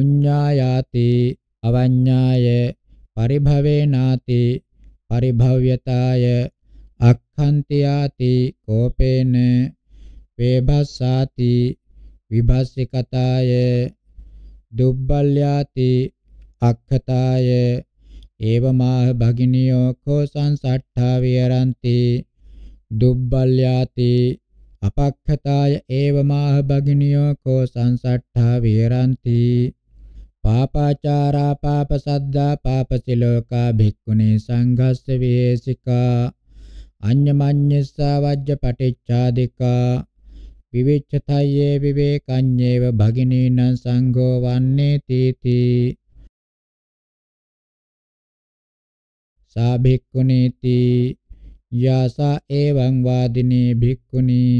උඤ්ඤායාති අවඤ්ඤාය පරිභවේ නාති පරිභව්‍යතාය අක්ඛන්තියාති කෝපේන වේභස්සාති විභස්සිකතාය දුබ්බල්යාති අක්ඛතාය ඒවමාහ භගිනියෝ කෝ සංසට්ඨා විහරಂತಿ දුබ්බල්යාති අපක්ඛතාය ඒවමාහ භගිනියෝ කෝ සංසට්ඨා විහරಂತಿ පාපාචාරා පාපසද්දා පාපසිලෝකා භික්ඛුනි සංඝස්ස විහෙසිකා අඤ්ඤමඤ්ඤස්සා වජ්ජ පටිච්චාදිකා විවිච්ඡතයේ විවේකඤ්ඤේව භගිනීනං සංඝෝ වන්නේ තීති සා භික්ඛුනීති යාසා එවං වාදිනී භික්ඛුනී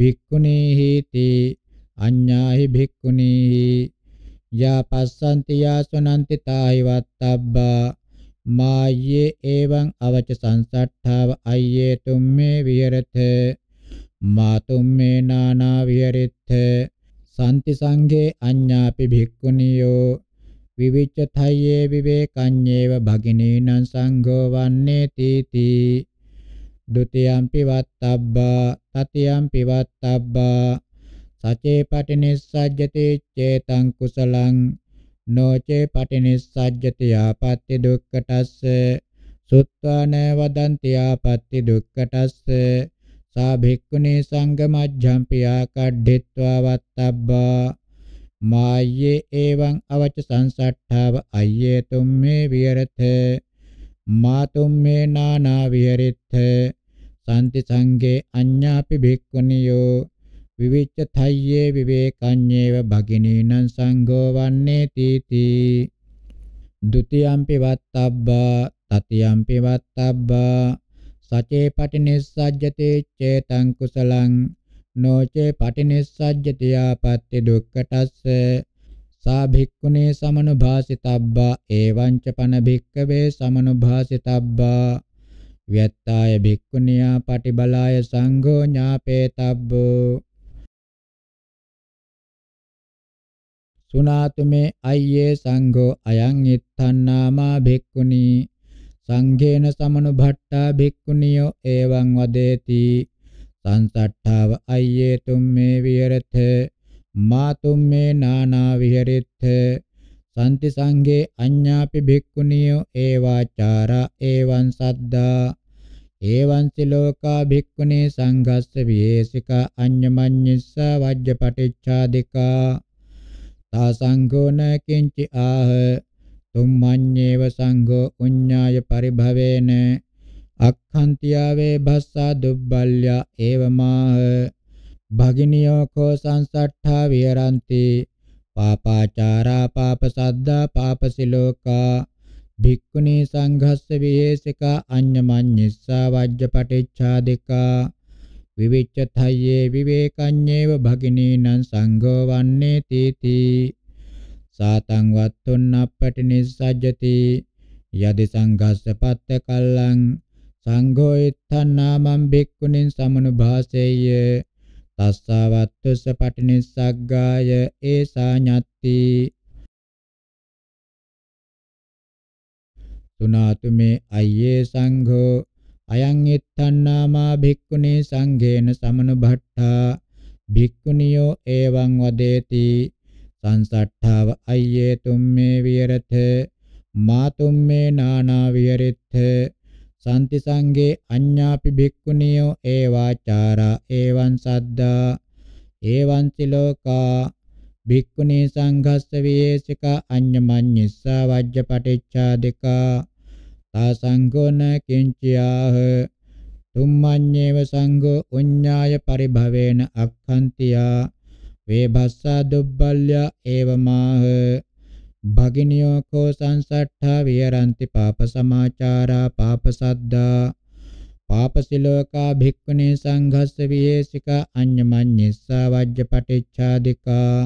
භික්ඛුනී හීති අඤ්ඤාහි භික්ඛුනී යා පස්සන්ති යා සුනන්ති තාහි වත්තබ්බා මායේ එවං අවච සංසට්ඨාව අය්යේ තුම්මේ විහෙරත මාතුම්මේ නානා විහෙරෙත්ථ සම්ති සංඝේ අඤ්ඤාපි භික්ඛුනියෝ විවිච්ඡ තයයේ විවේකඤ්ඤේව භගිනීනං සංඝෝ වන්නේ තීති ဒ ුතියම්පි වත්තබ්බා තතියම්පි වත්තබ්බා සචේ පටිනිස්සජ්ජති චේතං කුසලං නොචේ පටිනිස්සජ්ජති ආපත්‍ති දුක්ඛටස්ස සුත්වාන වදන්ති ආපත්‍ති දුක්ඛටස්ස සා භික්ඛුනේ සංගමජ්ජම් පියා කඩ්ඩිත්වා වත්තබ්බා මායේ එවං අවච සංසට්ඨාව අය්යේ තුම්මේ විහෙරත මා තුම්මේ නානා විහෙරිත සම්ති සංගේ අඤ්ඤාපි භික්ඛුනියෝ විවිච්ඡ තය්යේ විවේකඤ්ඤේව භගිනීනං සංඝෝ වන්නේ තීති ဒ ුතියම්පි වත්තබ්බා තතියම්පි වත්තබ්බා සචේ පටිනිස්සජ්ජතේ චේතං කුසලං නොචේ පටිනිස්සජ්ජති ආපත්‍ය දුක්ඛටස්ස සා භික්ඛුනේ සමනුභාසිතබ්බා එවං ච පන භික්ඛවේ සමනුභාසිතබ්බා व्यत्ताय भिक्कुनिया पटिबलाय संघो ज्ञापेतब्बो සුනාතුමේ අය්යේ සංඝෝ අයං ඉත්ථන්නාමා භික්ඛුනි සංඝේන සමනුභට්ඨා භික්ඛුනියෝ එවං වදේති සංසට්ඨාව අය්යේ තුම්මේ විහෙරත මා තුම්මේ නානා විහෙරෙත් සම්ති සංඝේ අඤ්ඤාපි භික්ඛුනියෝ ඒවාචාරා එවං සද්දා එවං සිලෝකා භික්ඛුනේ සංඝස්ස විහෙසිකා අඤ්ඤමඤ්ඤස්ස වජ්ජපටිච්ඡාදිකා තාසංඝෝ න කිංචි ආහ තුම්මඤ්ඤේව සංඝෝ උඤ්ඤාය පරිභවේන අක්ඛන්තියාවේ භස්සා දුබ්බල්‍යා ඒවමාහ භගිනියෝ කෝ සංසට්ඨා විහරಂತಿ පාපාචාරා පාපසද්දා පාපසිලෝකා භික්ඛුනි සංඝස්ස විහෙසිකා අඤ්ඤමඤ්ඤස්සා වජ්ජපටිච්ඡාදිකා විවිච්ඡතයේ විවේකඤ්ඤේව භගිනීනං සංඝෝ වන්නේ තීති සාතං වත්තුන් අපටි නිස්සජ්ජති යදි සංඝස්ස පත්ත කල්ලං සංඝෝ ඉත්තං නාමං භික්ඛුනින් සමනුභාසෙය්‍ය තස්සවත්තුස පටි නිස්සග්ගාය ඒසා ඤත්ති තුනාතු මේ අයියේ සංඝෝ අයං එත්තන්නාමා භික්ඛුනේ සංඝේන සමනුභට්ඨා භික්ඛුනියෝ එවං වදේති සංසට්ඨාව අය්යේ තුම්මේ විහෙරත මා තුම්මේ නානා විහෙරෙත් සම්ති සංගේ අඤ්ඤාපි භික්ඛුනියෝ ඒවාචාරා එවං සද්දා එවං සිලෝකා භික්ඛුනි සංඝස්ස වියේසික අඤ්ඤමඤ්ඤස්සා වජ්ජ පටිච්චා දෙකා තාසංගෝන කිංචියාහ තුම්මඤ්ඤේව සංඝෝ උඤ්ඤාය පරිභවේන අක්ඛන්තියා වේභස්සා දුබ්බල්‍ය ඒවමාහ භගිනියෝ කෝ සංසට්ඨා විහරಂತಿ පාප සමාචාරා පාප සද්දා පාපසිලෝකා භික්ඛුනේ සංඝස්ස විහෙසිකා අඤ්ඤමඤ්ඤස්සා වජ්ජ පටිච්ඡාදිකා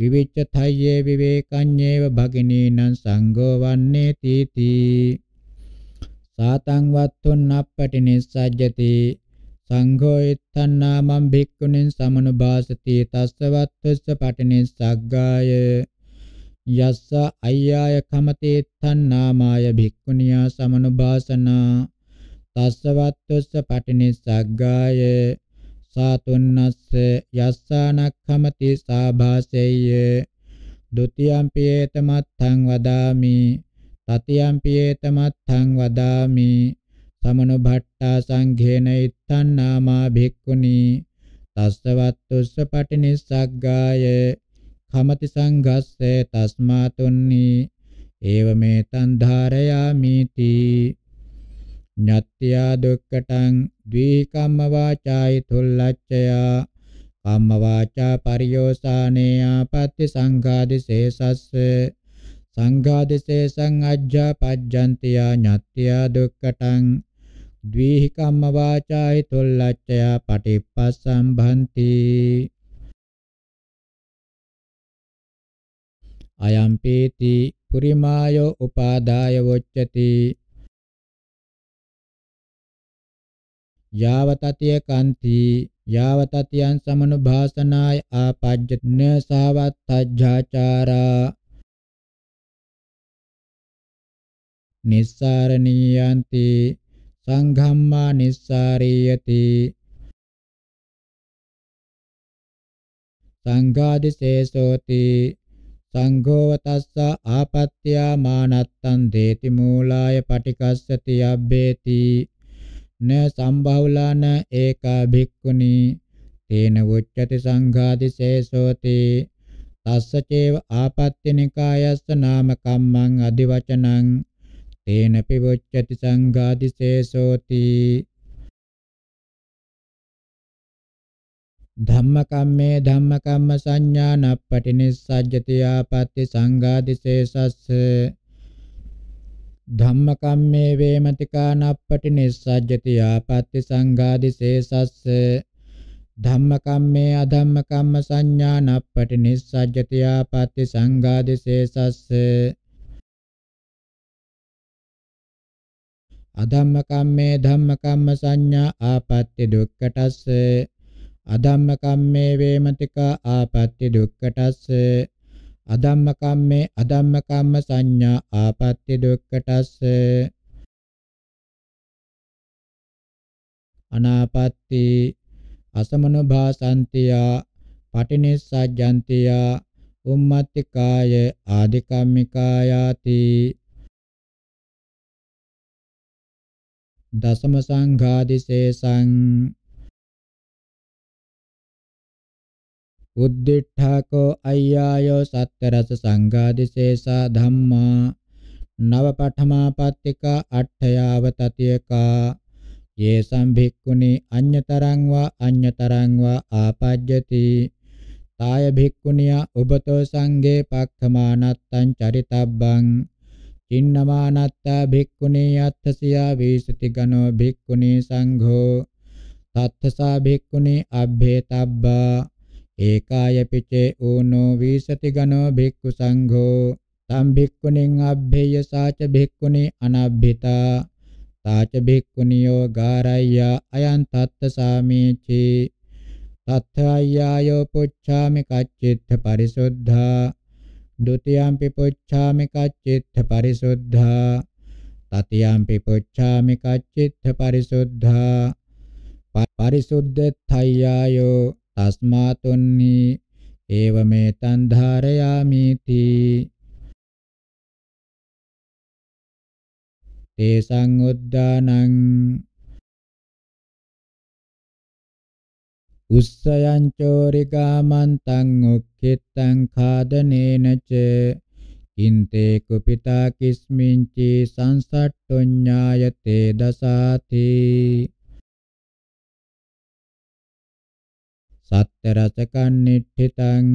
විවිච්ඡ තය්යේ විවේකඤ්ඤේව භගිනීනං සංඝෝ වන්නේ තීති සාතං වත්තුන් අප්පටි නිස්සජ්ජති සංඝෝ ඉත්තන් නාමං භික්ඛුනින් සමනුභාසති තස්ස වත්තුස්ස පටිනි සග්ගාය යස්ස අය්‍යාය කමතේ ඉත්තන් නාමාය භික්ඛුනියා සමනුභාසනා තස්ස වත්තුස්ස පටිනි සග්ගාය සාතුන්නස්ස යස්සානක්ඛමති සාභාසෙය්‍ය ဒ ුතියම්පි ඒතමත්තං වදාමි තතියම්පියේතමත්ථං වදාමි සමනුභට්ඨා සංඝේන ඉත්තං නාමා භික්ඛුනි තස්සවත්තුස්ස පටිනිස්සග්ගාය කමති සංඝස්සේ තස්මාතුන්නි ඒවමෙතං ධාරයාමිති ඤත්ත්‍යා දුක්කටං ද්විකම්ම වාචායි තුල්ලච්ඡයා කම්ම වාචා පරියෝසානේ ආපත්‍ති සංඝාදි සේසස්ස සංඝාදිසේසං අජ්ජා පජ්ජන්තියා ඤත්ත්‍යා දුක්ඛටං ද්විහි කම්ම වාචායි තොල්ලච්චයා පටිප්පස්සම්භන්ති අයම්පීති පුරිමායෝ උපාදාය වොච්චති යාවතතිය කන්ති යාවතතියන් සමනුභාසනාය ආපජ්ජන සාවත්තජ්ජාචාරා නිස්සාරණීයන්ති සංඝම්මා නිස්සාරීයති සංඝාදිශේෂෝති සංඝෝව තස්ස ආපත්‍යා මානත්තං දේති මූලාය පටිකස්සති අබ්බේති න සම්භවලාන ඒකා භික්ඛුනි තේන උච්චති සංඝාදිශේෂෝති තස්ස චේව ආපත්‍යනිකායස්ස නාම කම්මං අදිවචනං තේන පිවොච්චති සංඝාදිශේෂෝති ධම්මකම්මේ ධම්මකම්ම සංඥා නප්පටිනිස්සජ්ජති ආපත්‍ති සංඝාදිශේෂස්ස ධම්මකම්මේ වේමතිකා නප්පටිනිස්සජ්ජති ආපත්‍ති සංඝාදිශේෂස්ස ධම්මකම්මේ අධම්මකම්ම සංඥා නප්පටිනිස්සජ්ජති ආපත්‍ති සංඝාදිශේෂස්ස අධම්ම කම්මේ ධම්ම කම්ම සංඥා ආපත්‍ය දුක්ඛටස්ස අධම්ම කම්මේ වේමතික ආපත්‍ය දුක්ඛටස්ස අධම්ම කම්මේ අධම්ම කම්ම සංඥා ආපත්‍ය දුක්ඛටස්ස අනාපත්‍ති අසමනුභාසන්තියා පටිනිස්සජ්ජන්තියා උම්මත්තිකාය ආදිකම්මිකායාති දසම සංඝාදිශේෂං උද්දිඨාකෝ අය්‍යායෝ සත්තරස සංඝාදිශේෂා ධම්මා නව පඨමා පත්තික අට්ඨයාව තතියකා යේ සම්භික්ඛුනි අඤ්‍යතරං වා අඤ්‍යතරං වා ආපජ්ජති තාය භික්ඛුනියා ඔබතෝ සංගේ පක්ඛමානත්තං චරිතබ්බං චින්නමානත්තා භික්ඛුනේ අත්ථසියා වේසති ගනෝ භික්ඛුනේ සංඝෝ තත්ථසා භික්ඛුනේ අබ්බේතබ්බා ඒකාය පිචේ ඌනෝ වේසති ගනෝ භික්ඛු සංඝෝ තම් භික්ඛුනින් අබ්බේය සාච භික්ඛුනේ අනබ්බිතා තාච භික්ඛුනියෝ ගාරය්‍යා අයං තත්ථසාමීචි තත්ථයයෝ පුච්ඡාමි කච්චිත්ථ පරිසුද්ධා දොතියම්පි පුච්ඡාමි කච්චිත්ථ පරිසුද්ධා තතියම්පි පුච්ඡාමි කච්චිත්ථ පරිසුද්ධා පරිසුද්ධත්ථයයෝ තස්මාතුන්නි ඒවමෙතං ධාරයාමිති තේසං උද්දානං උස්සයං චෝරිකා මන්තං උක්ඛිතං ඛාදනේන ච කින්තේ කුපිතා කිස්මින්චි සංසට්ඨොඤ්ඤායතේ දසාති සත්තරසකන්නිට්ඨිතං